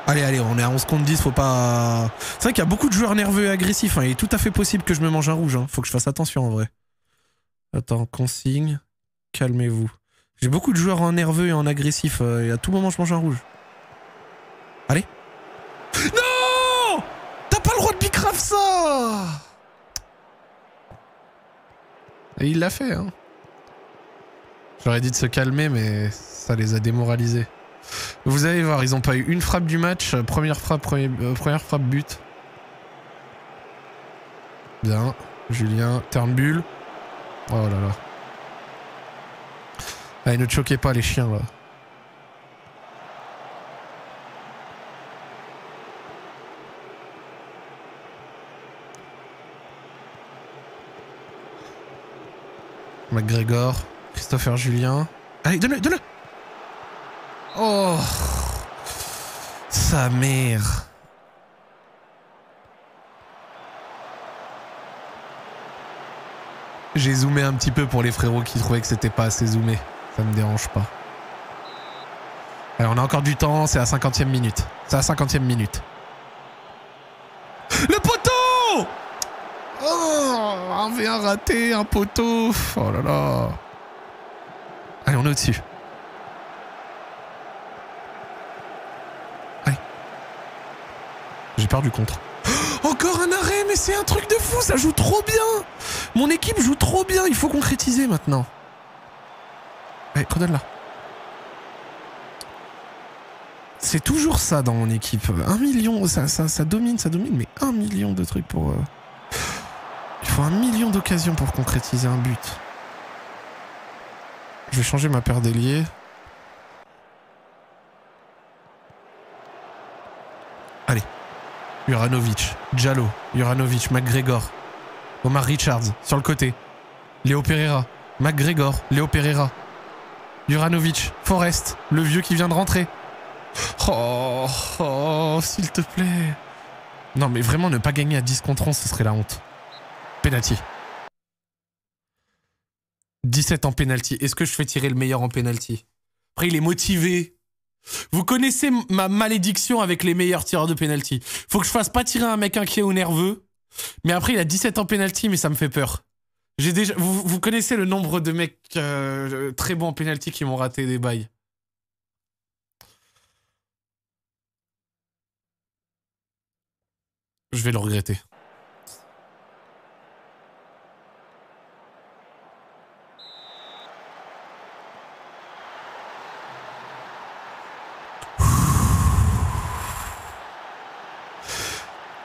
Allez, allez, on est à 11 contre 10, faut pas. C'est vrai qu'il y a beaucoup de joueurs nerveux et agressifs. Hein. Il est tout à fait possible que je me mange un rouge. Hein. Faut que je fasse attention en vrai. Attends, consigne. Calmez-vous. J'ai beaucoup de joueurs en nerveux et en agressif. Euh, et à tout moment, je mange un rouge. Allez. Non T'as pas le droit de bicrave ça Et il l'a fait, hein. J'aurais dit de se calmer, mais ça les a démoralisés. Vous allez voir, ils n'ont pas eu une frappe du match. Première frappe, euh, première frappe, but. Bien. Julien, Turnbull. Oh là là. Allez, ah, ne choquez pas les chiens, là. McGregor. Christopher Julien. Allez, donne-le, donne-le Oh Sa mère J'ai zoomé un petit peu pour les frérots qui trouvaient que c'était pas assez zoomé. Ça me dérange pas. Allez, on a encore du temps, c'est à 50e minute. C'est à 50e minute. Le poteau Oh Un V1 raté, un poteau Oh là là Allez, on est au-dessus. Allez. J'ai perdu contre. Encore un arrêt, mais c'est un truc de fou, ça joue trop bien Mon équipe joue trop bien, il faut concrétiser maintenant. Allez, là. C'est toujours ça dans mon équipe. Un million, ça, domine, ça domine, mais un million de trucs pour... Euh, il faut un million d'occasions pour concrétiser un but. Je vais changer ma paire d'ailier. Allez. Uranovic. Jallo. Uranovic. McGregor, Omar Richards, sur le côté. Léo Pereira, McGregor, Léo Pereira, Uranovic. Forest, le vieux qui vient de rentrer. Oh, oh, oh s'il te plaît. Non, mais vraiment, ne pas gagner à 10 contre 11, ce serait la honte. Penalty. 17 en pénalty. Est-ce que je fais tirer le meilleur en pénalty Après, il est motivé. Vous connaissez ma malédiction avec les meilleurs tireurs de pénalty. Faut que je fasse pas tirer un mec inquiet ou nerveux. Mais après, il a 17 en pénalty, mais ça me fait peur. J'ai déjà. Vous, connaissez le nombre de mecs euh, très bons en pénalty qui m'ont raté des bails. Je vais le regretter.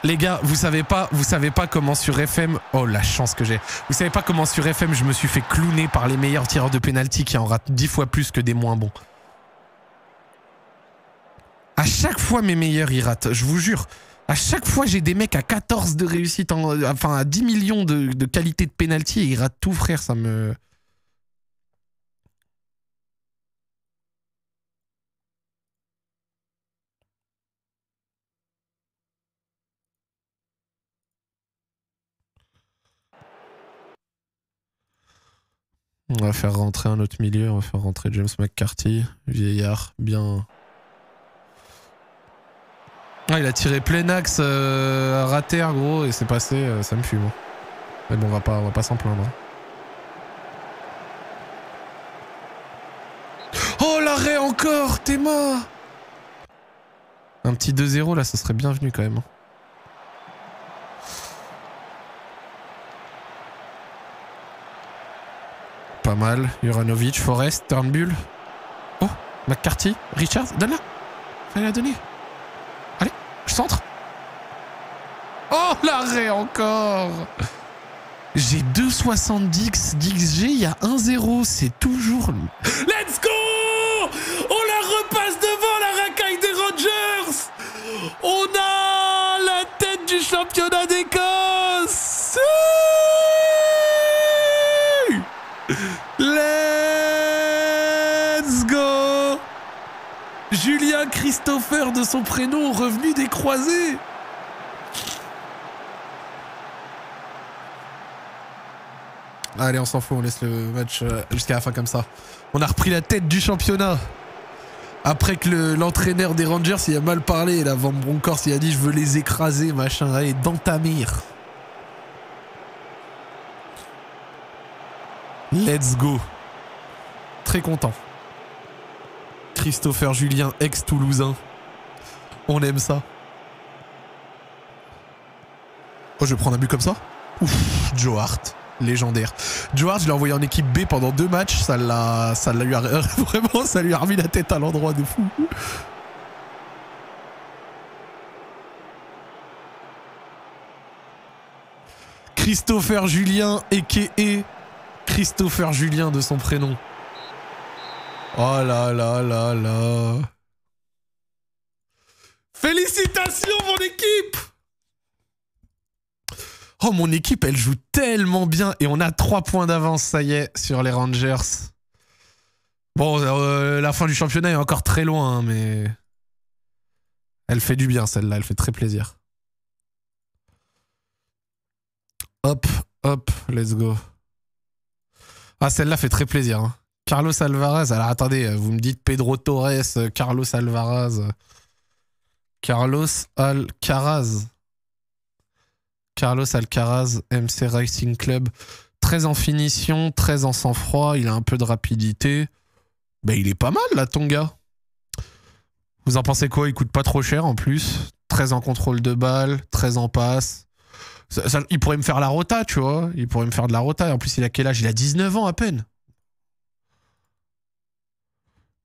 Les gars, vous savez pas, vous savez pas comment sur FM, oh la chance que j'ai. Vous savez pas comment sur FM, je me suis fait clowner par les meilleurs tireurs de pénalty qui en ratent 10 fois plus que des moins bons. À chaque fois, mes meilleurs ils ratent, je vous jure. À chaque fois, j'ai des mecs à 14 de réussite, enfin à 10 millions de, de qualité de pénalty et ils ratent tout, frère, ça me. On va faire rentrer un autre milieu, on va faire rentrer James McCarthy, vieillard, bien. Ah, il a tiré plein axe raté euh, à gros, et c'est passé, euh, ça me fume. Hein. Mais bon, on va pas, on va pas s'en plaindre. Hein. Oh, l'arrêt encore, Théma Un petit 2-0 là, ça serait bienvenu quand même. Hein. pas mal. Juranovic, Forest, Turnbull. Oh, McCarthy, Richard, donne-la. Fallait la donner. Allez, je centre. Oh, l'arrêt encore J'ai 2,70 d'XG, il y a 1-0, c'est toujours... Let's go On la repasse devant la racaille des Rogers On a la tête du championnat des Christopher de son prénom revenu des croisés. Allez, on s'en fout, on laisse le match euh, jusqu'à la fin comme ça. On a repris la tête du championnat. Après que l'entraîneur des Rangers il a mal parlé, là, Van Bronckhorst il a dit je veux les écraser, machin, allez, dans Let's go. Très content. Christopher Julien, ex-Toulousain. On aime ça. Oh, je vais prendre un but comme ça Ouf, Joe Hart, légendaire. Joe Hart, je l'ai envoyé en équipe B pendant deux matchs. Ça l'a, ça l'a eu vraiment, ça lui a remis la tête à l'endroit de fou. Christopher Julien, a.k.a. Christopher Julien de son prénom. Oh là là là là. Félicitations mon équipe Oh mon équipe elle joue tellement bien et on a 3 points d'avance ça y est sur les Rangers. Bon euh, la fin du championnat est encore très loin hein, mais elle fait du bien celle-là, elle fait très plaisir. Hop, hop, let's go. Ah celle-là fait très plaisir. Hein. Carlos Alvarez. Alors attendez, euh, vous me dites Pedro Torres, euh, Carlos Alvarez. Carlos Alcaraz. Carlos Alcaraz, MC Racing Club. Très en finition, très en sang-froid, il a un peu de rapidité. Ben, il est pas mal là, ton gars. Vous en pensez quoi Il coûte pas trop cher en plus. Très en contrôle de balle, très en passe. il pourrait me faire la rota, tu vois. Il pourrait me faire de la rota. En plus, il a quel âge Il a 19 ans à peine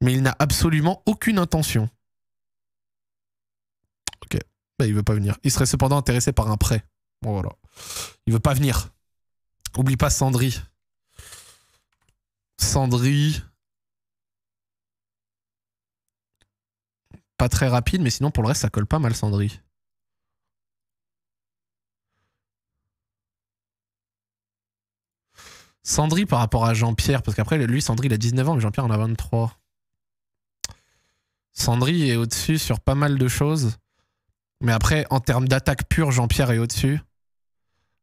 mais il n'a absolument aucune intention. Ok, bah, il veut pas venir. Il serait cependant intéressé par un prêt. Bon, voilà. Il veut pas venir. Oublie pas Sandry. Sandry. Pas très rapide, mais sinon pour le reste, ça colle pas mal Sandry. Sandry par rapport à Jean-Pierre, parce qu'après, lui, Sandry, il a 19 ans, mais Jean-Pierre en a 23. Sandry est au-dessus sur pas mal de choses. Mais après, en termes d'attaque pure, Jean-Pierre est au-dessus.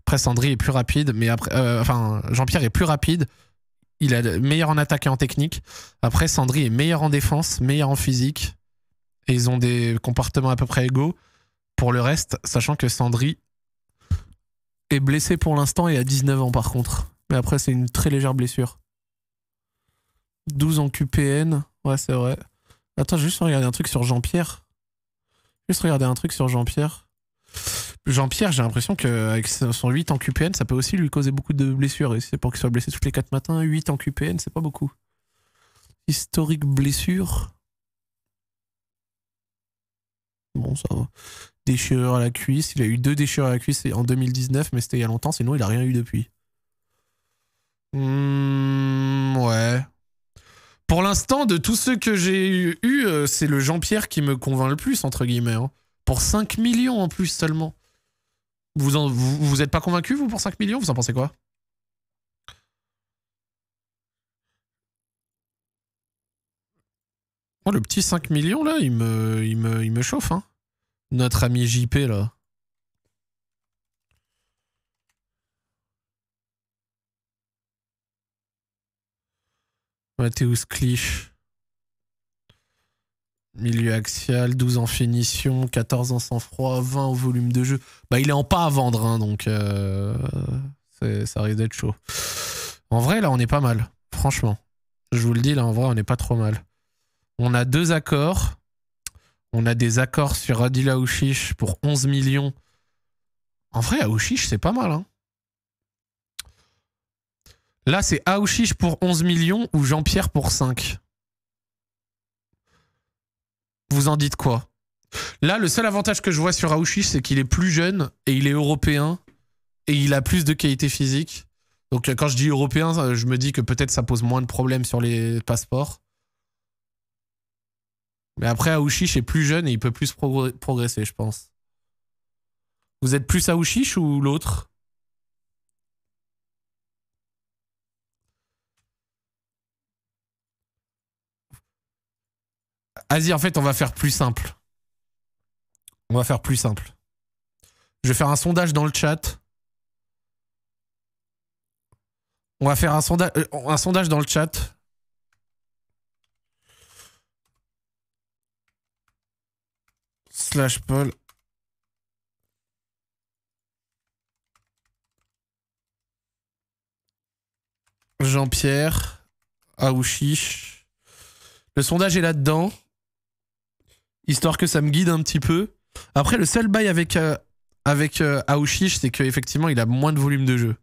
Après, Sandri est plus rapide, mais après, euh, enfin, Jean-Pierre est plus rapide. Il est meilleur en attaque et en technique. Après, Sandri est meilleur en défense, meilleur en physique. Et ils ont des comportements à peu près égaux. Pour le reste, sachant que Sandry est blessé pour l'instant et a 19 ans par contre. Mais après, c'est une très légère blessure. 12 en QPN, ouais, c'est vrai. Attends, je vais juste regarder un truc sur Jean-Pierre. Juste regarder un truc sur Jean-Pierre. Jean-Pierre, j'ai l'impression qu'avec son 8 en QPN, ça peut aussi lui causer beaucoup de blessures. Et c'est pour qu'il soit blessé toutes les 4 matins. 8 en QPN, c'est pas beaucoup. Historique blessure. Bon, ça va. Déchirure à la cuisse. Il a eu deux déchirures à la cuisse en 2019, mais c'était il y a longtemps. Sinon, il a rien eu depuis. Hmm. Pour l'instant, de tous ceux que j'ai eu, euh, c'est le Jean-Pierre qui me convainc le plus, entre guillemets. Hein. Pour 5 millions en plus seulement. Vous, n'êtes vous, êtes pas convaincu, vous, pour 5 millions Vous en pensez quoi Oh, le petit 5 millions, là, il me, il me, il me chauffe. Hein. Notre ami JP, là. Mathéus Cliche. Milieu axial, 12 en finition, 14 en sang-froid, 20 au volume de jeu. Bah, il est en pas à vendre, hein, donc euh, ça risque d'être chaud. En vrai, là, on est pas mal, franchement. Je vous le dis, là, en vrai, on n'est pas trop mal. On a deux accords. On a des accords sur Adil Aouchiche pour 11 millions. En vrai, Aouchiche, c'est pas mal. Hein. Là, c'est Aouchiche pour 11 millions ou Jean-Pierre pour 5. Vous en dites quoi Là, le seul avantage que je vois sur Aouchiche, c'est qu'il est plus jeune et il est européen et il a plus de qualité physique. Donc, euh, quand je dis européen, euh, je me dis que peut-être ça pose moins de problèmes sur les passeports. Mais après, Aouchiche est plus jeune et il peut plus progresser, je pense. Vous êtes plus Aouchiche ou l'autre Vas-y, en fait, on va faire plus simple. On va faire plus simple. Je vais faire un sondage dans le chat. On va faire un sondage, euh, un sondage dans le chat. Slash Paul. Jean-Pierre. Aouchiche. Le sondage est là-dedans histoire que ça me guide un petit peu. Après, le seul bail avec, euh, avec euh, Aouchiche, c'est qu'effectivement, il a moins de volume de jeu.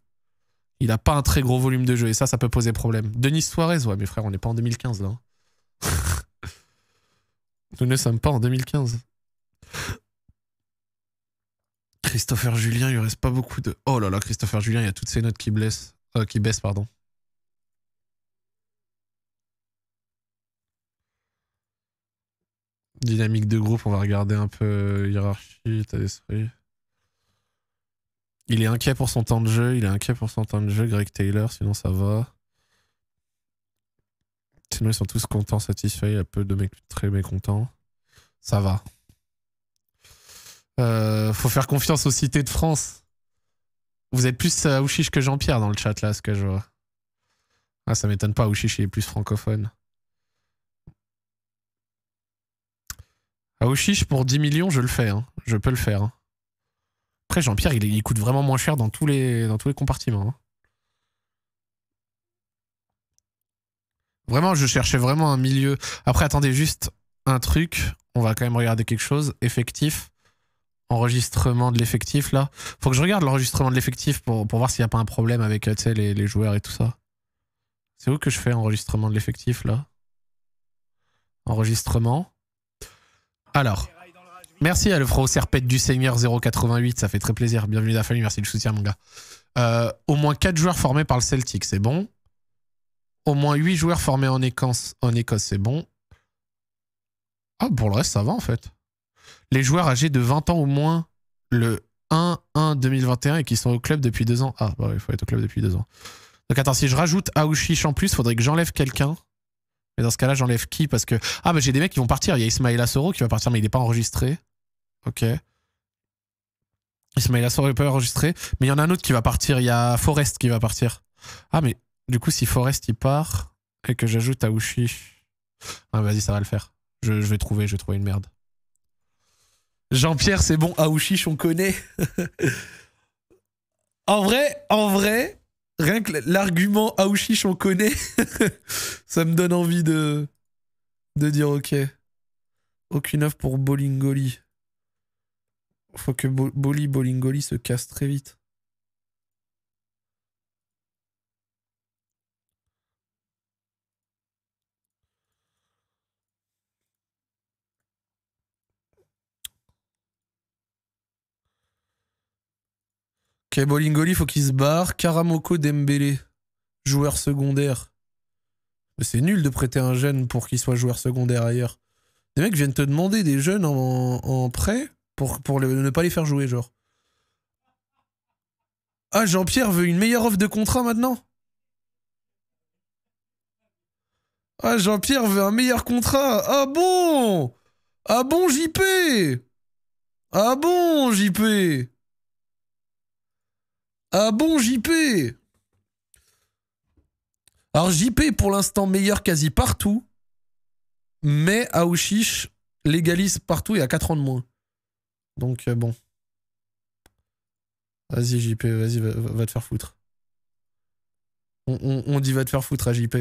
Il a pas un très gros volume de jeu, et ça, ça peut poser problème. Denis Suarez, ouais, mes frères, on n'est pas en 2015, là. Hein. Nous ne sommes pas en 2015. Christopher Julien, il reste pas beaucoup de... Oh là là, Christopher Julien, il y a toutes ces notes qui blessent. Euh, qui baissent, pardon. Dynamique de groupe, on va regarder un peu euh, hiérarchie, état d'esprit. Il est inquiet pour son temps de jeu, il est inquiet pour son temps de jeu, Greg Taylor, sinon ça va. Sinon ils sont tous contents, satisfaits, il y a peu de mecs très mécontents. Ça va. Euh, faut faire confiance aux cités de France. Vous êtes plus Aouchiche que Jean-Pierre dans le chat là, ce que je vois. Ah, ça m'étonne pas, Ouchiche il est plus francophone. Au pour 10 millions, je le fais. Hein. Je peux le faire. Hein. Après, Jean-Pierre, il, coûte vraiment moins cher dans tous les, dans tous les compartiments. Hein. Vraiment, je cherchais vraiment un milieu. Après, attendez juste un truc. On va quand même regarder quelque chose. Effectif. Enregistrement de l'effectif, là. Faut que je regarde l'enregistrement de l'effectif pour, voir s'il n'y a pas un problème avec euh, les, les joueurs et tout ça. C'est où que je fais enregistrement de l'effectif, là Enregistrement. Alors, merci à le frère Serpette du Seigneur 088, ça fait très plaisir. Bienvenue à la famille, merci du soutien, mon gars. Euh, au moins 4 joueurs formés par le Celtic, c'est bon. Au moins 8 joueurs formés en Écosse, en Écosse c'est bon. Ah, pour le reste, ça va en fait. Les joueurs âgés de 20 ans au moins, le 1-1-2021 et qui sont au club depuis 2 ans. Ah, bah il faut être au club depuis 2 ans. Donc attends, si je rajoute Aouchiche en plus, faudrait que j'enlève quelqu'un. Mais dans ce cas-là, j'enlève qui Parce que. Ah, mais j'ai des mecs qui vont partir. Il y a Ismaïla Soro qui va partir, mais il n'est pas enregistré. Ok. Ismaïla Soro est pas enregistré. Mais il y en a un autre qui va partir. Il y a Forest qui va partir. Ah, mais du coup, si Forest il part et que j'ajoute Aouchi. Ah, vas-y, ça va le faire. Je, vais trouver, je vais trouver une merde. Jean-Pierre, c'est bon, Aouchi, on connaît. en vrai, en vrai, Rien que l'argument Aouchiche, on connaît, ça me donne envie de, de dire ok. Aucune offre pour Bolingoli. Faut que Boli Bolingoli se casse très vite. Ok, Bolingoli, faut qu'il se barre. Karamoko Dembélé, joueur secondaire. C'est nul de prêter un jeune pour qu'il soit joueur secondaire ailleurs. Des mecs viennent te demander des jeunes en, prêt pour, pour ne pas les faire jouer, genre. Ah, Jean-Pierre veut une meilleure offre de contrat maintenant Ah, Jean-Pierre veut un meilleur contrat Ah bon Ah bon, JP Ah bon, JP ah bon, JP Alors, JP, pour l'instant, meilleur quasi partout. Mais Aouchiche légalise partout et à 4 ans de moins. Donc, euh, bon. Vas-y, JP, vas-y, va, te faire foutre. On, on dit va te faire foutre à JP.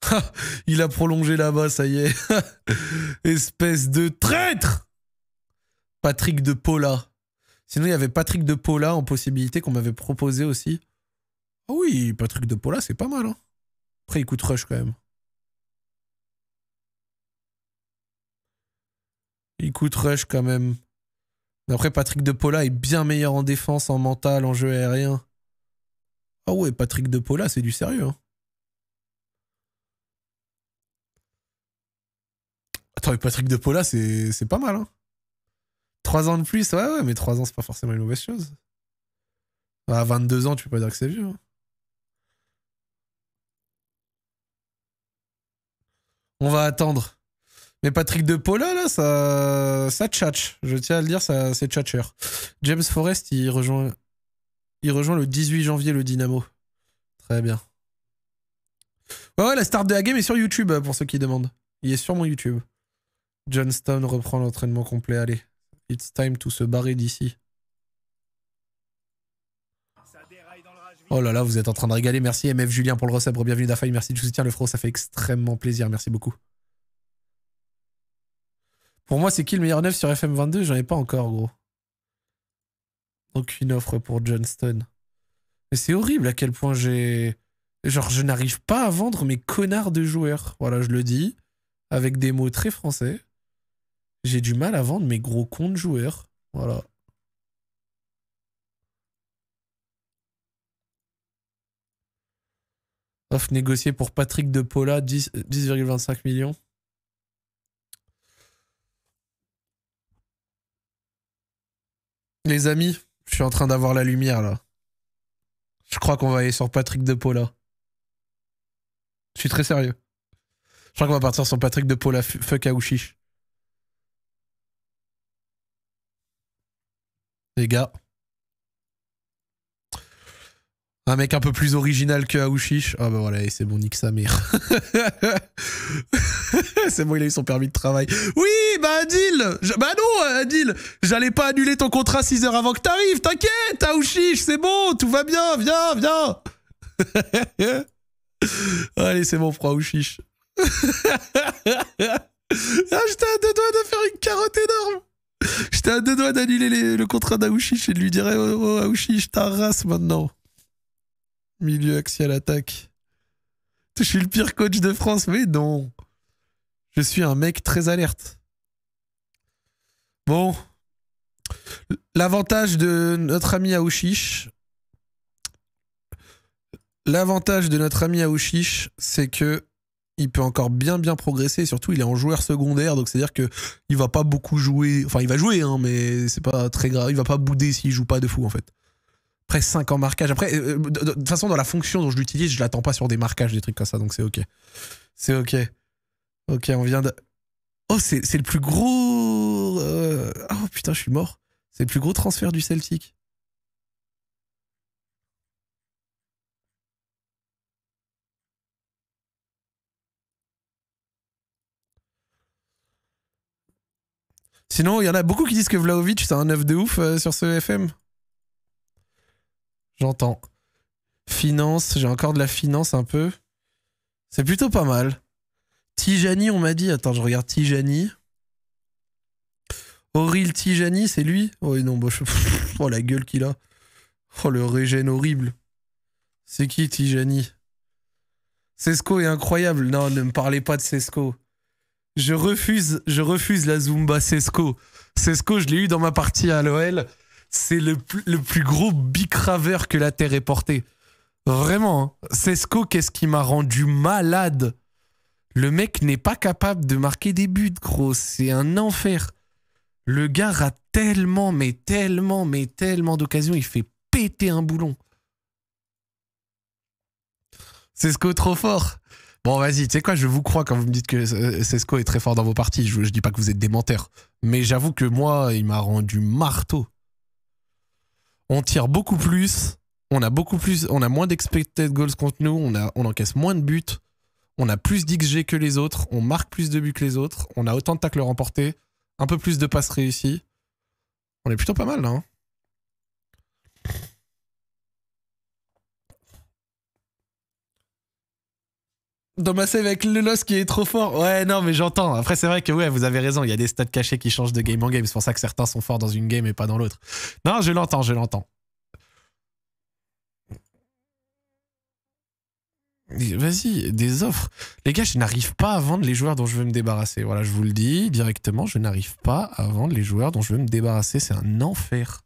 Il a prolongé là-bas, ça y est. Espèce de traître Patrick de Paula. Sinon, il y avait Patrick de Paula en possibilité qu'on m'avait proposé aussi. Ah oui, Patrick de Paula, c'est pas mal. Hein. Après, il coûte rush quand même. Il coûte rush quand même. Après, Patrick de Paula est bien meilleur en défense, en mental, en jeu aérien. Ah ouais, Patrick de Paula, c'est du sérieux. Hein. Attends, Patrick de Paula, c'est pas mal. Hein Trois ans de plus, ouais, ouais, mais trois ans, c'est pas forcément une mauvaise chose. Bah, à 22 ans, tu peux pas dire que c'est vieux. Hein. On va attendre. Mais Patrick De Paula, là, ça, ça tchatche. Je tiens à le dire, ça, c'est tchatcher. James Forrest, il rejoint, il rejoint le 18 janvier le Dynamo. Très bien. Ouais, ouais, la start de la game est sur YouTube, pour ceux qui demandent. Il est sur mon YouTube. Johnston reprend l'entraînement complet, allez. It's time to se barrer d'ici. Oh là là, vous êtes en train de régaler. Merci MF Julien pour le recevoir. Bienvenue d'Afaï. Merci du soutien, le fro. Ça fait extrêmement plaisir. Merci beaucoup. Pour moi, c'est qui le meilleur neuf sur FM22 J'en ai pas encore, gros. Aucune offre pour Johnston. Mais c'est horrible à quel point j'ai. Genre, je n'arrive pas à vendre mes connards de joueurs. Voilà, je le dis. Avec des mots très français. J'ai du mal à vendre mes gros comptes joueurs. Voilà. Offre négocier pour Patrick De Paula, 10,25 millions. Les amis, je suis en train d'avoir la lumière là. Je crois qu'on va aller sur Patrick De Paula. Je suis très sérieux. Je crois qu'on va partir sur Patrick De Paula fuck Aouchiche. les gars. Un mec un peu plus original que Aouchiche. Ah bah voilà, c'est bon, nique mère. c'est bon, il a eu son permis de travail. Oui, bah Adil Bah non, Adil J'allais pas annuler ton contrat 6 heures avant que t'arrives, t'inquiète, Aouchiche, c'est bon, tout va bien, viens, viens Allez, c'est bon, froid Aouchiche. ah, j'étais à deux doigts de faire une carotte énorme J'étais à deux doigts d'annuler le contrat d'Aouchiche et de lui dire Oh, oh Aouchiche, maintenant. Milieu axial attaque. Je suis le pire coach de France, mais non. Je suis un mec très alerte. Bon. L'avantage de notre ami Aouchiche. L'avantage de notre ami Aouchiche, c'est que il peut encore bien bien progresser. Surtout, il est en joueur secondaire, donc c'est-à-dire que il va pas beaucoup jouer. Enfin, il va jouer, hein, mais c'est pas très grave. Il va pas bouder s'il joue pas de fou en fait. Après 5 en marquage. Après, euh, de, toute façon, dans la fonction dont je l'utilise, je l'attends pas sur des marquages, des trucs comme ça, donc c'est ok. C'est ok. Ok, on vient de. Oh, c'est le plus gros. Euh, oh putain, je suis mort. C'est le plus gros transfert du Celtic. Sinon, il y en a beaucoup qui disent que Vlaovic, c'est un œuf de ouf euh, sur ce FM. J'entends. Finance, j'ai encore de la finance un peu. C'est plutôt pas mal. Tijani, on m'a dit. Attends, je regarde Tijani. Auril Tijani, c'est lui Oh non, bah, oh la gueule qu'il a. Oh le régène horrible. C'est qui Tijani Sesco est incroyable. Non, ne me parlez pas de Sesco je refuse, je refuse la Zumba Cesco. Cesco, je l'ai eu dans ma partie à l'OL. C'est le, plus gros bicraveur que la Terre ait porté. Vraiment. Hein. Cesco, qu'est-ce qui m'a rendu malade Le mec n'est pas capable de marquer des buts, gros. C'est un enfer. Le gars a tellement, mais tellement, mais tellement d'occasions. Il fait péter un boulon. Cesco, trop fort. Bon, vas-y, tu sais quoi, je vous crois quand vous me dites que Sesco euh, est très fort dans vos parties. Je, je dis pas que vous êtes des Mais j'avoue que moi, il m'a rendu marteau. On tire beaucoup plus. On a beaucoup plus. On a moins d'expected goals contre nous. On, a, on encaisse moins de buts. On a plus d'XG que les autres. On marque plus de buts que les autres. On a autant de tacles remportés. Un peu plus de passes réussies. On est plutôt pas mal là. Hein dans ma save avec le loss qui est trop fort. Ouais, non, mais j'entends. Après, c'est vrai que ouais, vous avez raison. Il y a des stats cachés qui changent de game en game. C'est pour ça que certains sont forts dans une game et pas dans l'autre. Non, je l'entends, je l'entends. Vas-y, des offres. Les gars, je n'arrive pas à vendre les joueurs dont je veux me débarrasser. Voilà, je vous le dis directement, je n'arrive pas à vendre les joueurs dont je veux me débarrasser. C'est un enfer.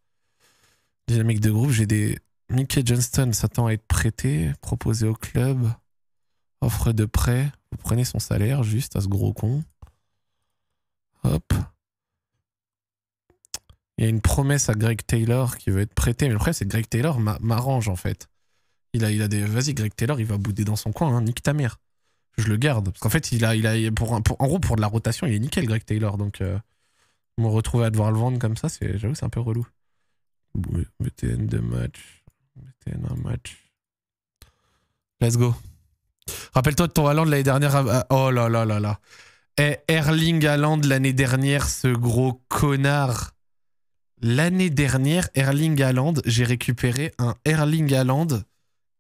Dynamique de groupe, j'ai des... Mickey Johnston s'attend à être prêté, proposé au club. Offre de prêt. Vous prenez son salaire juste à ce gros con. Hop. Il y a une promesse à Greg Taylor qui veut être prêté. Mais le problème, c'est que Greg Taylor m'arrange, en fait. Il a, il a des. Vas-y, Greg Taylor, il va bouder dans son coin. Hein. Nique ta mère. Je le garde. Parce qu'en fait, il a, il a pour, en gros, pour de la rotation, il est nickel, Greg Taylor. Donc, euh, me retrouver à devoir le vendre comme ça, j'avoue, c'est un peu relou. BTN de match. BTN un match. Let's go. Rappelle-toi de ton Haaland l'année dernière. Oh là là là là. Et eh, Erling Haaland l'année dernière, ce gros connard. L'année dernière, Erling Haaland, j'ai récupéré un Erling Haaland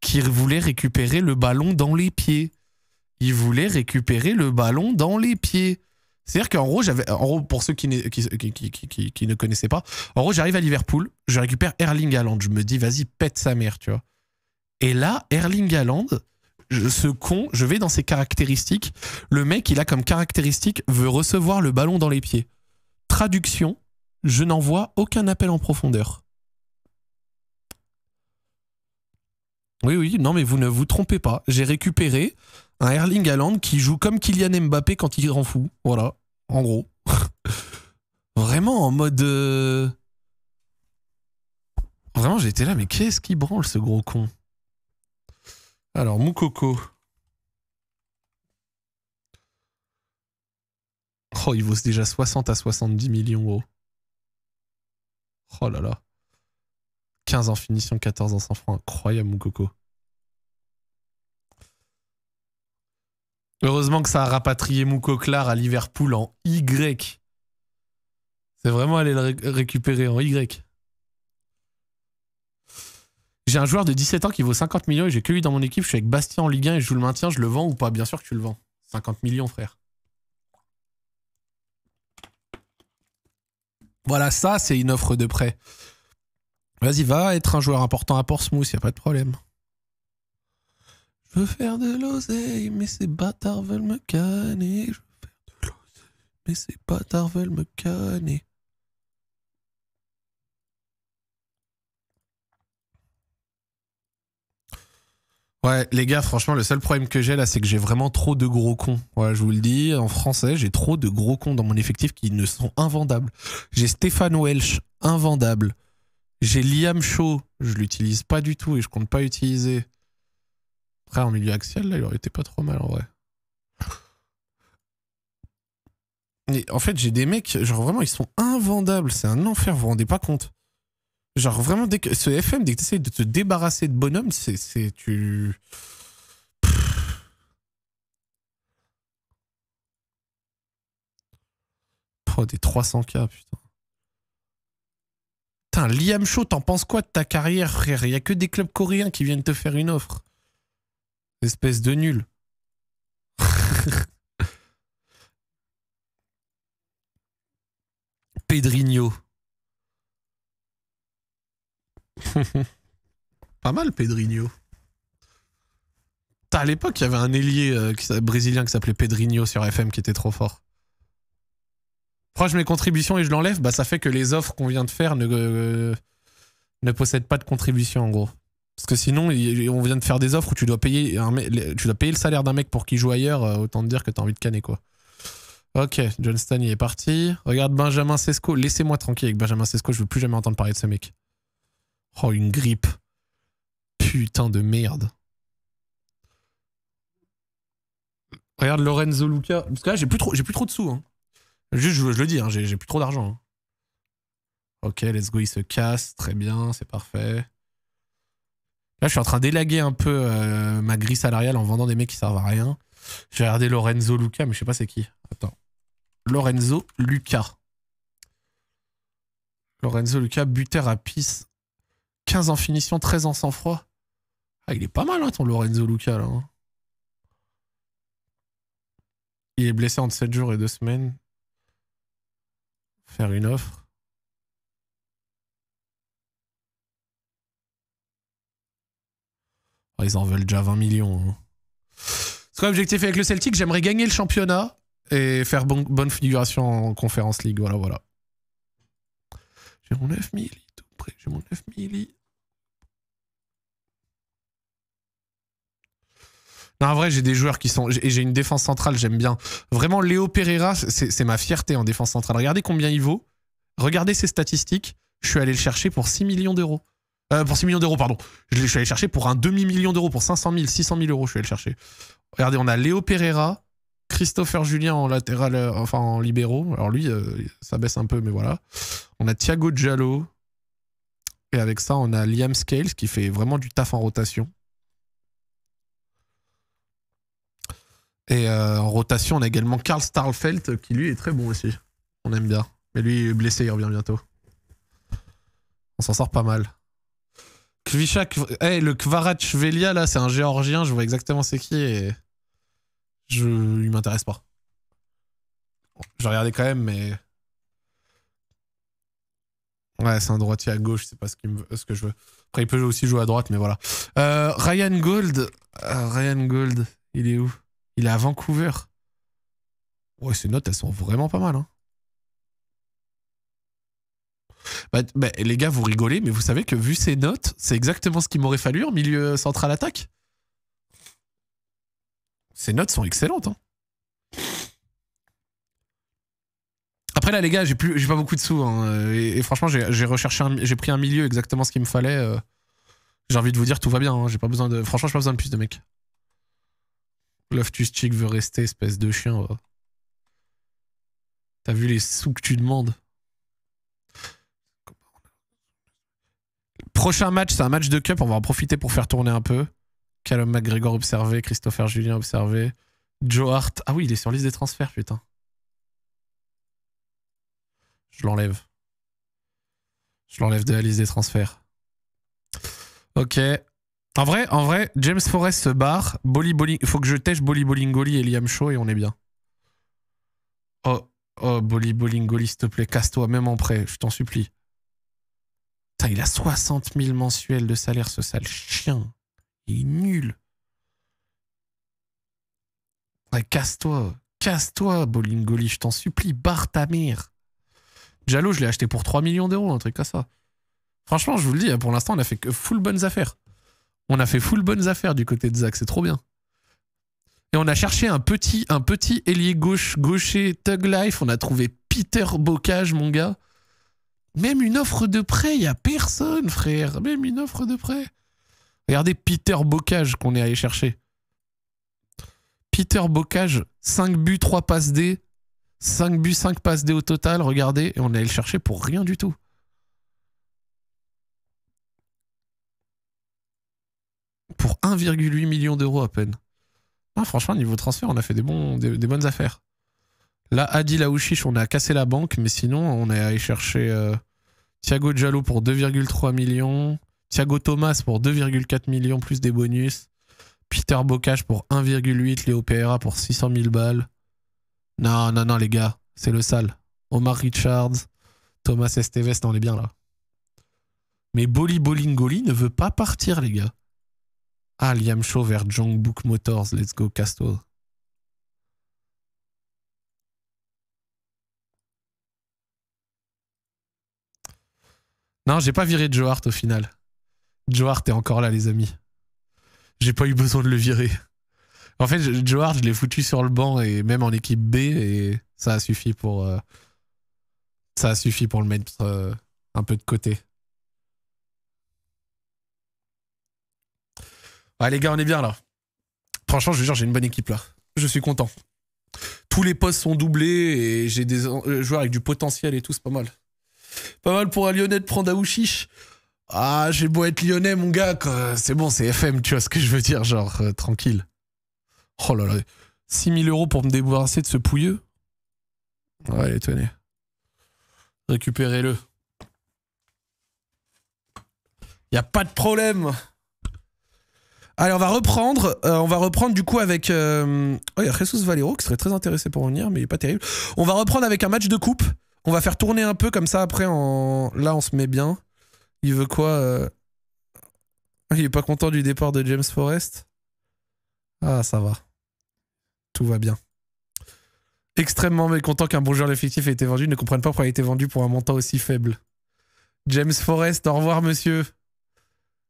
qui voulait récupérer le ballon dans les pieds. Il voulait récupérer le ballon dans les pieds. C'est-à-dire qu'en gros, j'avais, en gros, pour ceux qui, ne, qui, qui, qui, ne connaissaient pas, en gros, j'arrive à Liverpool, je récupère Erling Haaland. Je me dis, vas-y, pète sa mère, tu vois. Et là, Erling Haaland, ce con, je vais dans ses caractéristiques. Le mec, il a comme caractéristique veut recevoir le ballon dans les pieds. Traduction, je n'envoie aucun appel en profondeur. Oui, oui, non, mais vous ne vous trompez pas. J'ai récupéré un Erling Haaland qui joue comme Kylian Mbappé quand il rend fou. Voilà, en gros. Vraiment en mode. Euh, vraiment, j'étais là, mais qu'est-ce qui branle ce gros con alors, Moukoko. Oh, il vaut déjà 60 à 70 millions d'euros. Oh là là. 15 en finition, 14 ans sans francs. Incroyable, Moukoko. Heureusement que ça a rapatrié Moukoklar à Liverpool en Y. C'est vraiment aller le récupérer en Y. J'ai un joueur de 17 ans qui vaut 50 millions et j'ai que lui dans mon équipe. Je suis avec Bastien en Ligue 1 et je joue le maintien. Je le vends ou pas Bien sûr que tu le vends. 50 millions, frère. Voilà, ça, c'est une offre de prêt. Vas-y, va être un joueur important à Portsmouth, y a pas de problème. Je veux faire de l'oseille, mais c'est bâtards veulent me canner. Je veux faire de l'oseille, mais c'est bâtards veulent me canner. Ouais, les gars, franchement, le seul problème que j'ai là, c'est que j'ai vraiment trop de gros cons. Ouais, je vous le dis, en français, j'ai trop de gros cons dans mon effectif qui ne sont invendables. J'ai Stéphane Welsh, invendable. J'ai Liam Shaw, je l'utilise pas du tout et je compte pas utiliser. Après, en milieu axial, là, il aurait été pas trop mal en vrai. en fait, j'ai des mecs, genre vraiment, ils sont invendables, c'est un enfer, vous vous rendez pas compte. Genre vraiment, dès que ce FM, dès que tu essayes de te débarrasser de bonhomme, c'est. tu. Oh, des 300K, putain. Putain, Liam Shaw, t'en penses quoi de ta carrière, frère Il a que des clubs coréens qui viennent te faire une offre. Espèce de nul. Pedrinho. Pas mal, Pedrinho. À l'époque, il y avait un ailier euh, brésilien qui s'appelait Pedrinho sur FM qui était trop fort. je mets Contribution et je l'enlève, bah ça fait que les offres qu'on vient de faire ne, euh, ne possèdent pas de contribution en gros. Parce que sinon, on vient de faire des offres où tu dois payer, tu dois payer le salaire d'un mec pour qu'il joue ailleurs, euh, autant te dire que t'as envie de canner quoi. Ok, John il est parti. Regarde Benjamin Sesco, laissez-moi tranquille avec Benjamin Sesco, je veux plus jamais entendre parler de ce mec. Oh, une grippe. Putain de merde. Regarde Lorenzo Luca. Parce que là, j'ai plus trop, plus trop de sous. Hein. Juste, je, le dis, hein, j'ai, plus trop d'argent. Hein. Ok, let's go, il se casse. Très bien, c'est parfait. Là, je suis en train d'élaguer un peu euh, ma grille salariale en vendant des mecs qui servent à rien. J'ai regarder Lorenzo Luca, mais je sais pas c'est qui. Attends. Lorenzo Luca. Lorenzo Luca, buteur à pisse. 15 en finition, 13 en sang-froid. Ah, il est pas mal, hein, ton Lorenzo Luca, là. Hein. Il est blessé entre 7 jours et 2 semaines. Faire une offre. Ah, ils en veulent déjà 20 millions. Hein. C'est quoi l'objectif avec le Celtic J'aimerais gagner le championnat et faire bonne figuration en Conférence League. Voilà, voilà. J'ai mon 9 milli, tout près. J'ai mon 9 milli. en vrai, j'ai des joueurs qui sont. Et j'ai une défense centrale, j'aime bien. Vraiment, Léo Pereira, c'est ma fierté en défense centrale. Regardez combien il vaut. Regardez ses statistiques. Je suis allé le chercher pour 6 millions d'euros. Euh, pour 6 millions d'euros, pardon. Je, suis allé chercher pour un demi-million d'euros, pour 500 000, 600 000 euros, je suis allé le chercher. Regardez, on a Léo Pereira, Christopher Julien en latéral, euh, enfin en libéraux. Alors lui, euh, ça baisse un peu, mais voilà. On a Thiago Giallo. Et avec ça, on a Liam Scales qui fait vraiment du taf en rotation. Et euh, en rotation, on a également Karl Starfelt qui lui est très bon aussi. On aime bien. Mais lui est blessé, il revient bientôt. On s'en sort pas mal. Kvishak, Eh, le Velia, là, c'est un géorgien, je vois exactement c'est qui et je il m'intéresse pas. Je regardais quand même mais Ouais, c'est un droitier à gauche, c'est pas ce, ce que je veux. Après, il peut aussi jouer à droite, mais voilà. Euh, Ryan Gold. Euh, Ryan Gold, il est où il est à Vancouver. Ouais, ces notes, elles sont vraiment pas mal. Hein. Bah, bah, les gars, vous rigolez, mais vous savez que vu ces notes, c'est exactement ce qu'il m'aurait fallu en milieu euh, central attaque. Ces notes sont excellentes. Hein. Après là, les gars, j'ai plus, j'ai pas beaucoup de sous. Hein, euh, et, franchement, j'ai recherché, j'ai pris un milieu exactement ce qu'il me fallait. Euh. j'ai envie de vous dire, tout va bien. j'ai pas besoin de, franchement, j'ai pas besoin de plus de mecs loftus veut rester, espèce de chien. T'as vu les sous que tu demandes Prochain match, c'est un match de cup. On va en profiter pour faire tourner un peu. Callum McGregor observé, Christopher Julien observé, Joe Hart. Ah oui, il est sur liste des transferts, putain. Je l'enlève. Je l'enlève de la liste des transferts. Ok, en vrai, en vrai, James Forrest se barre. Il Faut que je tèche Bolly Bolingoli et Liam Shaw et on est bien. Oh, oh, Bolly Bolingoli, s'il te plaît, casse-toi, même en prêt, je t'en supplie. il a 60 000 mensuels de salaire, ce sale chien. Il est nul. casse-toi. Casse-toi, Bolingoli, je t'en supplie, barre Tamir, mère. Jalo, je l'ai acheté pour 3 millions d'euros, un truc comme ça. Franchement, je vous le dis, hein, pour l'instant, on a fait que full bonnes affaires. On a fait full bonnes affaires du côté de Zach, c'est trop bien. Et on a cherché un petit, un petit ailier gauche, gaucher, Tug Life. On a trouvé Peter Bocage, mon gars. Même une offre de prêt, il n'y a personne, frère. Même une offre de prêt. Regardez Peter Bocage qu'on est allé chercher. Peter Bocage, 5 buts, 3 passes D. 5 buts, 5 passes D au total, regardez. Et on est allé le chercher pour rien du tout. pour 1,8 million d'euros à peine. Ah, franchement, niveau transfert, on a fait des, bons, des, bonnes affaires. Là, Adil Laouchiche, on a cassé la banque, mais sinon, on est allé chercher euh, Thiago Giallo pour 2,3 millions, Thiago Thomas pour 2,4 millions plus des bonus, Peter Bocage pour 1,8, Léo Pereira pour 600 000 balles. Non, non, non, les gars, c'est le sale. Omar Richards, Thomas Esteves, on est bien là. Mais Boli Bolingoli ne veut pas partir, les gars. Ah, Liam Shaw vers Jongbook Motors. Let's go, castle Non, j'ai pas viré Joe Hart au final. Joe est encore là, les amis. J'ai pas eu besoin de le virer. En fait, Joe Hart, je l'ai foutu sur le banc et même en équipe B et ça a suffi pour euh, ça a suffi pour le mettre euh, un peu de côté. Ah les gars, on est bien là. Franchement, je vous jure, j'ai une bonne équipe là. Je suis content. Tous les postes sont doublés et j'ai des euh, joueurs avec du potentiel et tout, c'est pas mal. Pas mal pour un Lyonnais de prendre Ouchiche. Ah, j'ai beau être lyonnais, mon gars, c'est bon, c'est FM, tu vois ce que je veux dire, genre, euh, tranquille. Oh là là, 6000 euros pour me débarrasser de ce pouilleux Ouais, tenez. Récupérez-le. Y a pas de problème Allez, on va reprendre. Euh, on va reprendre du coup avec. Euh, oh, il y a Jesus Valero qui serait très intéressé pour venir, mais il pas terrible. On va reprendre avec un match de coupe. On va faire tourner un peu comme ça après. Là, on se met bien. Il veut quoi euh, Il est pas content du départ de James Forrest. Ah, ça va. Tout va bien. Extrêmement mécontent qu'un bon joueur effectif ait été vendu. ne comprennent pas pourquoi il a été vendu pour un montant aussi faible. James Forrest, au revoir, monsieur.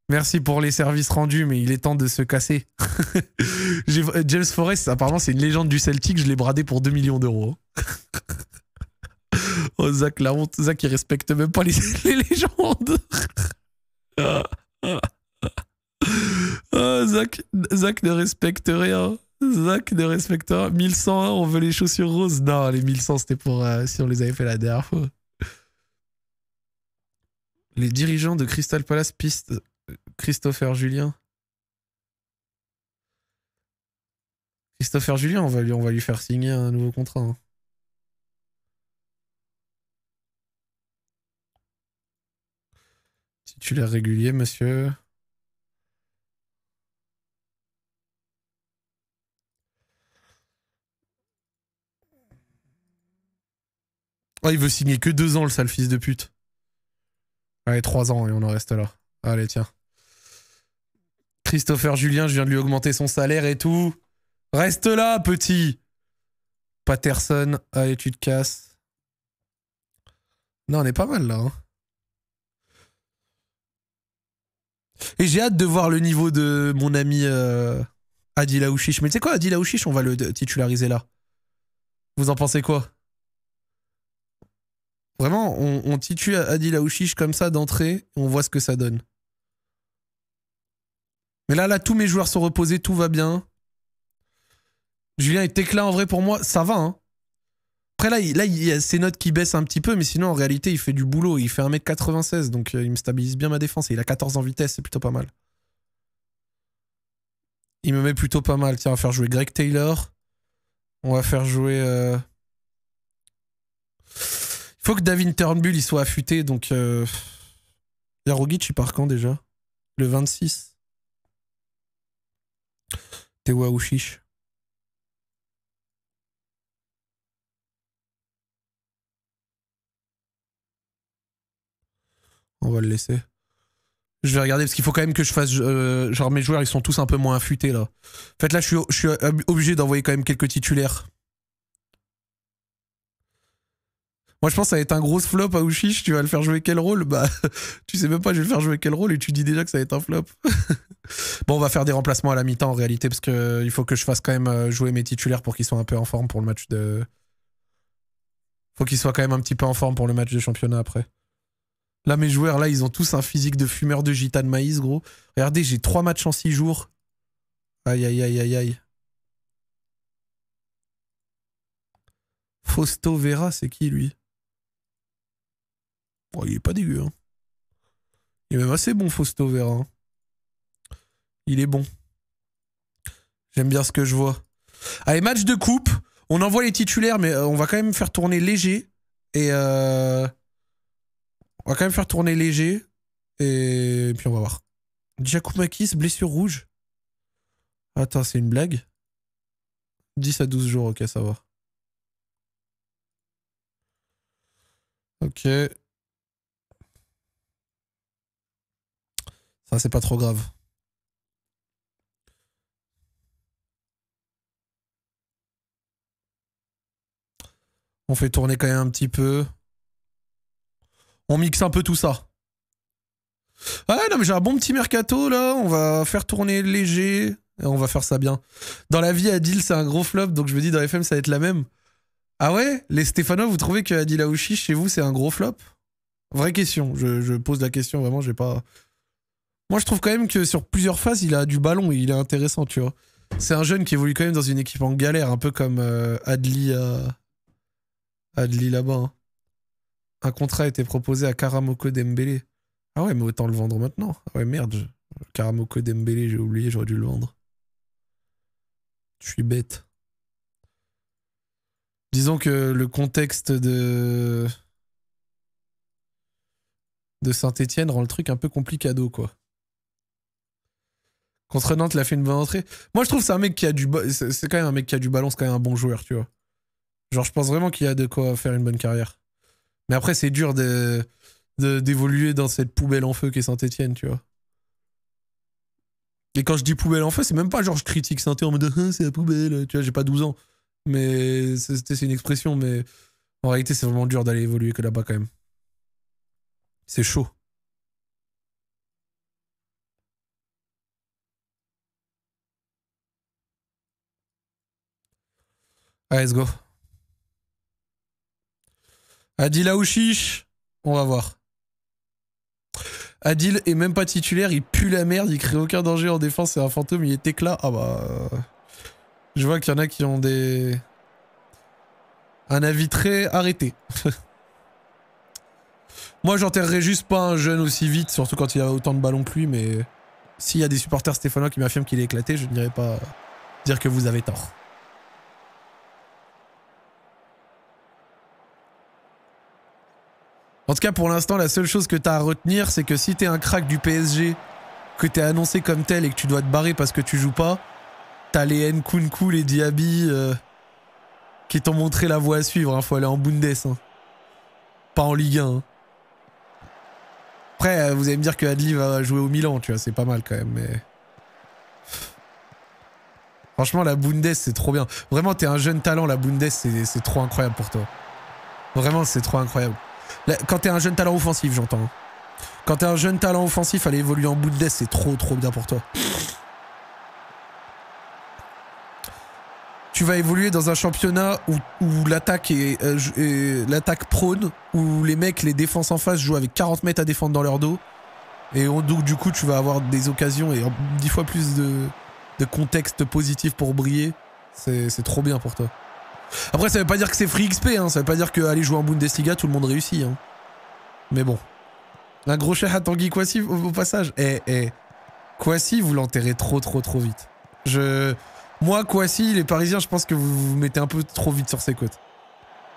Merci pour les services rendus, mais il est temps de se casser. James Forrest, apparemment, c'est une légende du Celtic. Je l'ai bradé pour 2 millions d'euros. oh, Zach, la honte. Zach, il respecte même pas les, légendes. oh, Zach, ne respecte rien. Zach ne respecte rien. 1100, hein, on veut les chaussures roses. Non, les 1100, c'était pour euh, si on les avait fait la dernière fois. Les dirigeants de Crystal Palace pistent Christopher Julien. Christopher Julien, on va lui, on va lui faire signer un nouveau contrat. tu hein. Titulaire régulier, monsieur. Oh, il veut signer que deux ans, le sale fils de pute. Allez, trois ans et on en reste là. Allez, tiens. Christopher Julien, je viens de lui augmenter son salaire et tout. Reste là, petit. Patterson, allez, tu te casses. Non, on est pas mal là. Hein. Et j'ai hâte de voir le niveau de mon ami euh, Adil Aouchiche. Mais tu sais quoi, Adil Aouchiche, on va le titulariser là. Vous en pensez quoi Vraiment, on, titule titue Adil Aouchiche comme ça d'entrée, on voit ce que ça donne. Mais là, là, tous mes joueurs sont reposés, tout va bien. Julien est éclat en vrai pour moi, ça va. Hein. Après là, il, y a ses notes qui baissent un petit peu, mais sinon en réalité, il fait du boulot. Il fait 1m96, donc euh, il me stabilise bien ma défense. Et il a 14 en vitesse, c'est plutôt pas mal. Il me met plutôt pas mal. Tiens, on va faire jouer Greg Taylor. On va faire jouer... Il euh, faut que David Turnbull, il soit affûté, donc... Euh... Yarogic, il part quand déjà Le 26 à Aouchiche. On va le laisser. Je vais regarder parce qu'il faut quand même que je fasse. Euh, genre mes joueurs ils sont tous un peu moins affûtés là. En fait là je suis, obligé d'envoyer quand même quelques titulaires. Moi je pense que ça va être un gros flop à Ouchiche. Tu vas le faire jouer quel rôle Bah tu sais même pas je vais le faire jouer quel rôle et tu dis déjà que ça va être un flop. Bon, on va faire des remplacements à la mi-temps en réalité, parce qu'il euh, faut que je fasse quand même euh, jouer mes titulaires pour qu'ils soient un peu en forme pour le match de. Faut qu'ils soient quand même un petit peu en forme pour le match de championnat après. Là, mes joueurs, là, ils ont tous un physique de fumeur de gita de maïs, gros. Regardez, j'ai trois matchs en six jours. Aïe, aïe, aïe, aïe, aïe. Fausto Vera, c'est qui, lui oh, Il est pas dégueu. Hein. Il est même assez bon, Fausto Vera. Hein. Il est bon. J'aime bien ce que je vois. Allez, match de coupe. On envoie les titulaires, mais euh, on va quand même faire tourner léger. Et euh, on va quand même faire tourner léger. Et, puis on va voir. Giacoumakis, blessure rouge. Attends, c'est une blague 10 à 12 jours, ok, ça va. Ok. Ça, c'est pas trop grave. On fait tourner quand même un petit peu. On mixe un peu tout ça. Ah non mais j'ai un bon petit mercato là, on va faire tourner léger et on va faire ça bien. Dans la vie Adil c'est un gros flop donc je me dis dans FM ça va être la même. Ah ouais Les Stéphanois vous trouvez que Adil Aouchi chez vous c'est un gros flop Vraie question, je, pose la question vraiment, j'ai pas... Moi je trouve quand même que sur plusieurs phases il a du ballon il est intéressant tu vois. C'est un jeune qui évolue quand même dans une équipe en galère, un peu comme euh, Adli euh, Adli là-bas. Hein. Un contrat a été proposé à Karamoko Dembélé. Ah ouais, mais autant le vendre maintenant. Ah ouais, merde. Karamoko Dembélé, j'ai oublié, j'aurais dû le vendre. Je suis bête. Disons que le contexte de de Saint-Etienne rend le truc un peu compliqué dos quoi. Contre Nantes, il a fait une bonne entrée. Moi, je trouve que c'est un mec qui a du... C'est quand même un mec qui a du ballon, c'est quand même un bon joueur, tu vois. Genre, je pense vraiment qu'il y a de quoi faire une bonne carrière. Mais après, c'est dur d'évoluer de, d'évoluer dans cette poubelle en feu qui est Saint-Etienne, tu vois. Et quand je dis poubelle en feu, c'est même pas genre je critique saint en mode ah, c'est la poubelle, tu vois, j'ai pas 12 ans. Mais c'est une expression, mais en réalité, c'est vraiment dur d'aller évoluer que là-bas quand même. C'est chaud. Allez, let's go. Adil Aouchiche, on va voir. Adil est même pas titulaire, il pue la merde, il crée aucun danger en défense, c'est un fantôme, il est éclat. Ah bah. Euh, je vois qu'il y en a qui ont des. Un avis très arrêté. Moi, j'enterrerai juste pas un jeune aussi vite, surtout quand il a autant de ballons que lui, mais s'il y a des supporters stéphanois qui m'affirment qu'il est éclaté, je dirais pas dire que vous avez tort. En tout cas, pour l'instant, la seule chose que as à retenir, c'est que si tu es un crack du PSG, que t'es annoncé comme tel et que tu dois te barrer parce que tu joues pas, t'as les Nkunku, les Diaby, euh, qui t'ont montré la voie à suivre. Il hein. Faut aller en Bundes. Hein. Pas en Ligue 1. Hein. Après, euh, vous allez me dire que Adli va jouer au Milan, tu vois, c'est pas mal quand même, mais... Franchement, la Bundes, c'est trop bien. Vraiment, t'es un jeune talent, la Bundes, c'est trop incroyable pour toi. Vraiment, c'est trop incroyable. Quand t'es un jeune talent offensif, j'entends. Quand t'es un jeune talent offensif, aller évoluer en bout de c'est trop trop bien pour toi. tu vas évoluer dans un championnat où, l'attaque euh, est, l'attaque prône, où les mecs, les défenses en face jouent avec 40 mètres à défendre dans leur dos. Et donc du coup, tu vas avoir des occasions et 10 fois plus de, de contexte positif pour briller. C'est trop bien pour toi. Après, ça veut pas dire que c'est free XP, hein. ça veut pas dire qu'aller jouer en Bundesliga, tout le monde réussit. Hein. Mais bon. Un gros chat à Tanguy Kwasi au, passage. Eh, eh. Kwasi, vous l'enterrez trop, trop, trop vite. Je. Moi, Kwasi, les Parisiens, je pense que vous vous mettez un peu trop vite sur ses côtes.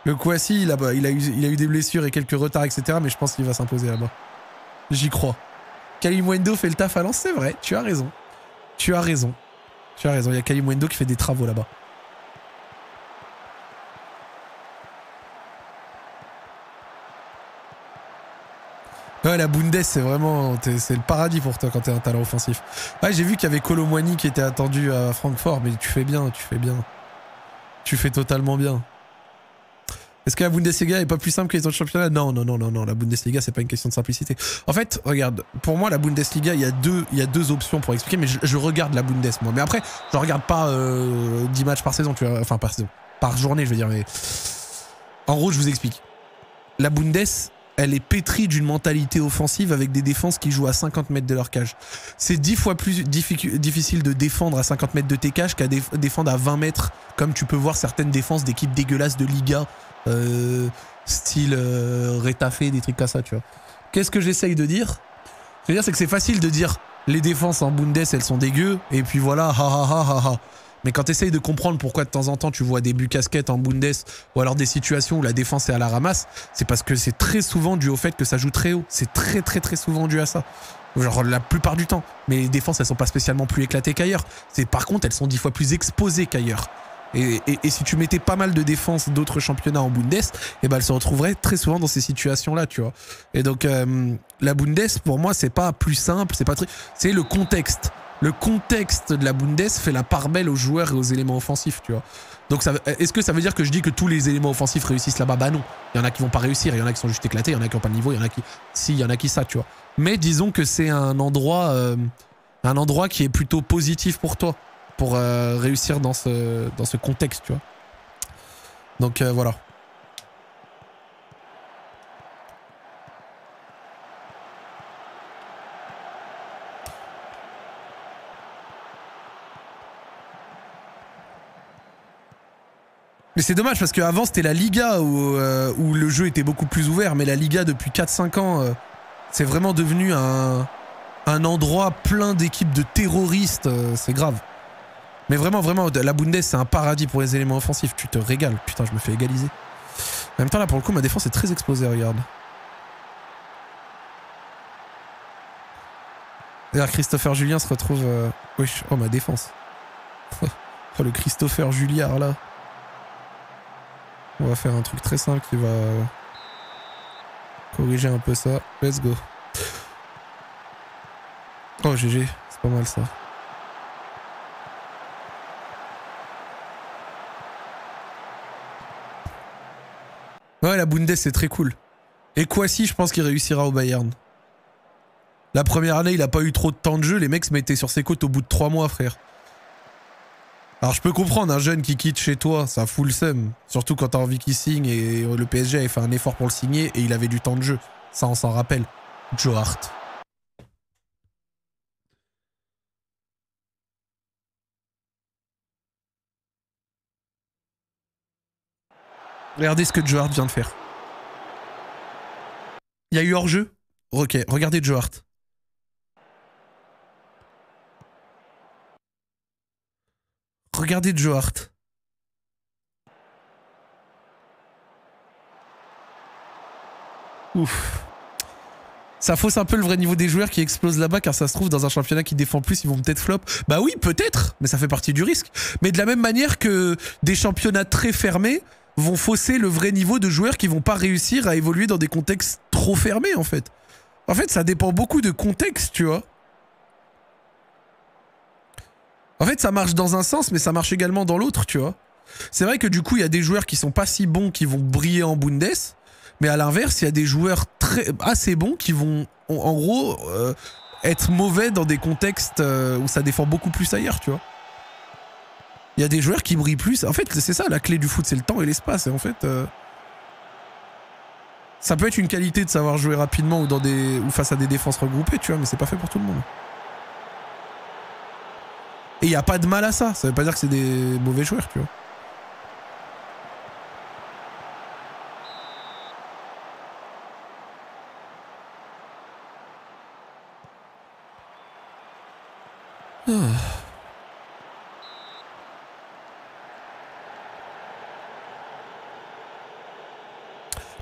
Le Kwasi, là-bas il a, eu, il a eu des blessures et quelques retards, etc. Mais je pense qu'il va s'imposer là-bas. J'y crois. Wendo fait le taf à Lens, c'est vrai. Tu as raison. Tu as raison. Tu as raison. Il y a Wendo qui fait des travaux là-bas. Ouais, la Bundesliga, c'est vraiment c'est le paradis pour toi quand t'es un talent offensif. Ouais, j'ai vu qu'il y avait Colomwani qui était attendu à Francfort, mais tu fais bien, tu fais bien. Tu fais totalement bien. Est-ce que la Bundesliga est pas plus simple que les autres championnats Non, non, non, non, non. La Bundesliga, c'est pas une question de simplicité. En fait, regarde, pour moi, la Bundesliga, il y a deux, il y a deux options pour expliquer, mais je, regarde la Bundes, moi. Mais après, je regarde pas euh, 10 matchs par saison, tu enfin, par, par journée, je veux dire, mais. En gros, je vous explique. La Bundes, elle est pétrie d'une mentalité offensive avec des défenses qui jouent à 50 mètres de leur cage. C'est dix fois plus difficile de défendre à 50 mètres de tes cages qu'à défendre à 20 mètres, comme tu peux voir certaines défenses d'équipes dégueulasses de Liga, euh, style euh, Rétafé, des trucs comme ça, tu vois. Qu'est-ce que j'essaye de dire cest je veux dire, c'est que c'est facile de dire les défenses en Bundes, elles sont dégueu, et puis voilà, ha ha ha ha ha. Mais quand tu essayes de comprendre pourquoi de temps en temps tu vois des buts casquettes en Bundes ou alors des situations où la défense est à la ramasse, c'est parce que c'est très souvent dû au fait que ça joue très haut. C'est très très très souvent dû à ça. Genre la plupart du temps. Mais les défenses, elles sont pas spécialement plus éclatées qu'ailleurs. C'est par contre, elles sont dix fois plus exposées qu'ailleurs. Et, et, et, si tu mettais pas mal de défenses d'autres championnats en Bundes, eh ben elles se retrouveraient très souvent dans ces situations-là, tu vois. Et donc euh, la Bundes, pour moi, c'est pas plus simple, c'est pas très... c'est le contexte le contexte de la Bundes fait la part belle aux joueurs et aux éléments offensifs, tu vois. Donc est-ce que ça veut dire que je dis que tous les éléments offensifs réussissent là-bas Bah non. Il y en a qui vont pas réussir, il y en a qui sont juste éclatés, il y en a qui ont pas de niveau, il y en a qui si, il y en a qui ça, tu vois. Mais disons que c'est un endroit euh, un endroit qui est plutôt positif pour toi pour euh, réussir dans ce dans ce contexte, tu vois. Donc euh, voilà. Mais c'est dommage parce qu'avant c'était la Liga euh, où, le jeu était beaucoup plus ouvert, mais la Liga depuis 4-5 ans, euh, c'est vraiment devenu un, endroit plein d'équipes de terroristes, euh, c'est grave. Mais vraiment, vraiment, la Bundes c'est un paradis pour les éléments offensifs, tu te régales, putain je me fais égaliser. En même temps là pour le coup ma défense est très exposée, regarde. D'ailleurs Christopher Julien se retrouve... oh ma défense. oh le Christopher Juliard là. On va faire un truc très simple qui va corriger un peu ça. Let's go. Oh GG, c'est pas mal ça. Ouais, la Bundes, c'est très cool. Et si je pense qu'il réussira au Bayern. La première année, il a pas eu trop de temps de jeu. Les mecs se mettaient sur ses côtes au bout de trois mois, frère. Alors je peux comprendre un jeune qui quitte chez toi, ça fout le seum. Surtout quand t'as envie qu'il signe et euh, le PSG avait fait un effort pour le signer et il avait du temps de jeu. Ça on s'en rappelle. Joe Regardez ce que Joe Hart vient de faire. Il y a eu hors-jeu Ok, regardez Joe Hart. Regardez Joe Hart. Ouf. Ça fausse un peu le vrai niveau des joueurs qui explosent là-bas, car ça se trouve, dans un championnat qui défend plus, ils vont peut-être flop. Bah oui, peut-être, mais ça fait partie du risque. Mais de la même manière que des championnats très fermés vont fausser le vrai niveau de joueurs qui vont pas réussir à évoluer dans des contextes trop fermés, en fait. En fait, ça dépend beaucoup de contexte, tu vois. En fait, ça marche dans un sens, mais ça marche également dans l'autre, tu vois. C'est vrai que du coup, il y a des joueurs qui sont pas si bons qui vont briller en Bundes, mais à l'inverse, il y a des joueurs très, assez bons qui vont, en gros, euh, être mauvais dans des contextes euh, où ça défend beaucoup plus ailleurs, tu vois. Il y a des joueurs qui brillent plus. En fait, c'est ça la clé du foot, c'est le temps et l'espace. Et en fait, euh, ça peut être une qualité de savoir jouer rapidement ou ou face à des défenses regroupées, tu vois, mais c'est pas fait pour tout le monde. Et il n'y a pas de mal à ça. Ça veut pas dire que c'est des mauvais joueurs, tu vois.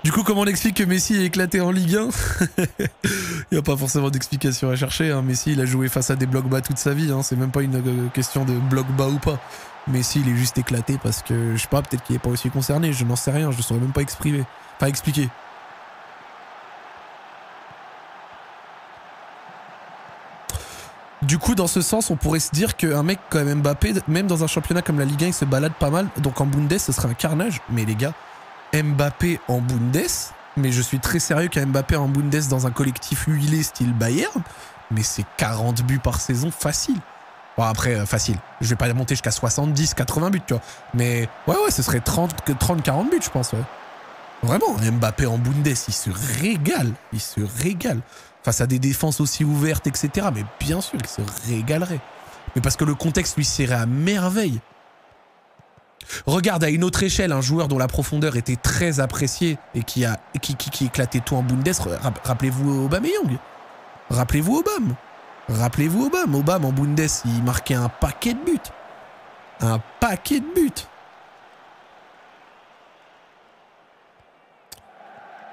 Du coup, comment on explique que Messi est éclaté en Ligue 1 Il n'y a pas forcément d'explication à chercher. Hein. Messi, il a joué face à des blocs bas toute sa vie. Hein. C'est même pas une euh, question de bloc bas ou pas. Messi, il est juste éclaté parce que, je sais pas, peut-être qu'il n'est pas aussi concerné. Je n'en sais rien. Je ne saurais même pas exprimer. Enfin, expliquer. Du coup, dans ce sens, on pourrait se dire qu'un mec même Mbappé, même dans un championnat comme la Ligue 1, il se balade pas mal. Donc en Bundes, ce serait un carnage. Mais les gars, Mbappé en Bundes, mais je suis très sérieux qu'un Mbappé en Bundes dans un collectif huilé style Bayern, mais c'est 40 buts par saison facile. Bon, après, euh, facile. Je vais pas monter jusqu'à 70, 80 buts, tu vois. Mais ouais, ouais, ce serait 30, 30 40 buts, je pense, ouais. Vraiment, Mbappé en Bundes, il se régale. Il se régale. Face à des défenses aussi ouvertes, etc. Mais bien sûr, il se régalerait. Mais parce que le contexte lui serait à merveille. Regarde à une autre échelle un joueur dont la profondeur était très appréciée et qui a qui, éclatait tout en Bundes. Euh, rappelez-vous Aubameyang. Rappelez-vous Aubame Rappelez-vous Aubame Aubame en Bundes, il marquait un paquet de buts. Un paquet de buts.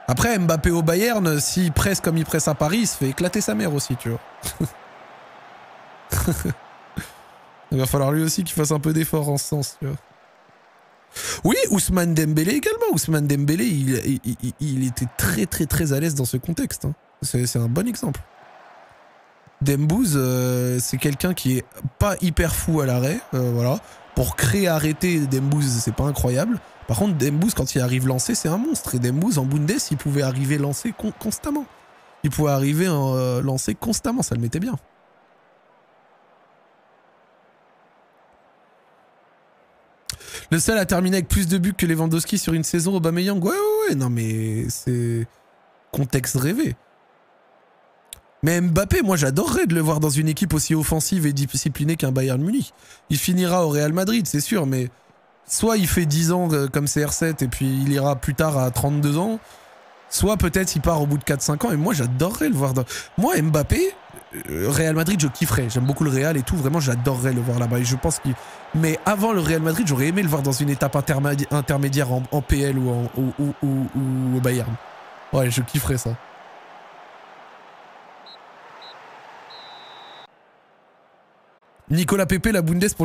Après, Mbappé au Bayern, s'il presse comme il presse à Paris, il se fait éclater sa mère aussi, tu vois. il va falloir lui aussi qu'il fasse un peu d'effort en ce sens, tu vois. Oui, Ousmane Dembélé également. Ousmane Dembélé, il, était très très très à l'aise dans ce contexte. Hein. C'est un bon exemple. Dembouze euh, c'est quelqu'un qui est pas hyper fou à l'arrêt, euh, voilà. Pour créer arrêter Dembouz, c'est pas incroyable. Par contre, Dembouze quand il arrive lancé, c'est un monstre. Et Dembouz, en Bundes, il pouvait arriver lancé constamment. Il pouvait arriver en, euh, lancé constamment, ça le mettait bien. Le seul à terminer avec plus de buts que Lewandowski sur une saison, Aubameyang. Ouais, ouais, ouais. Non, mais c'est contexte rêvé. Mais Mbappé, moi j'adorerais de le voir dans une équipe aussi offensive et disciplinée qu'un Bayern Munich. Il finira au Real Madrid, c'est sûr, mais soit il fait 10 ans euh, comme CR7 et puis il ira plus tard à 32 ans, soit peut-être il part au bout de 4-5 ans et moi j'adorerais le voir dans... Moi Mbappé, euh, Real Madrid, je kifferais. J'aime beaucoup le Real et tout. Vraiment, j'adorerais le voir là-bas. Et je pense que Mais avant le Real Madrid, j'aurais aimé le voir dans une étape intermédiaire en, PL ou, au Bayern. Ouais, je kifferais ça. Nicolas Pepe, la Bundes pour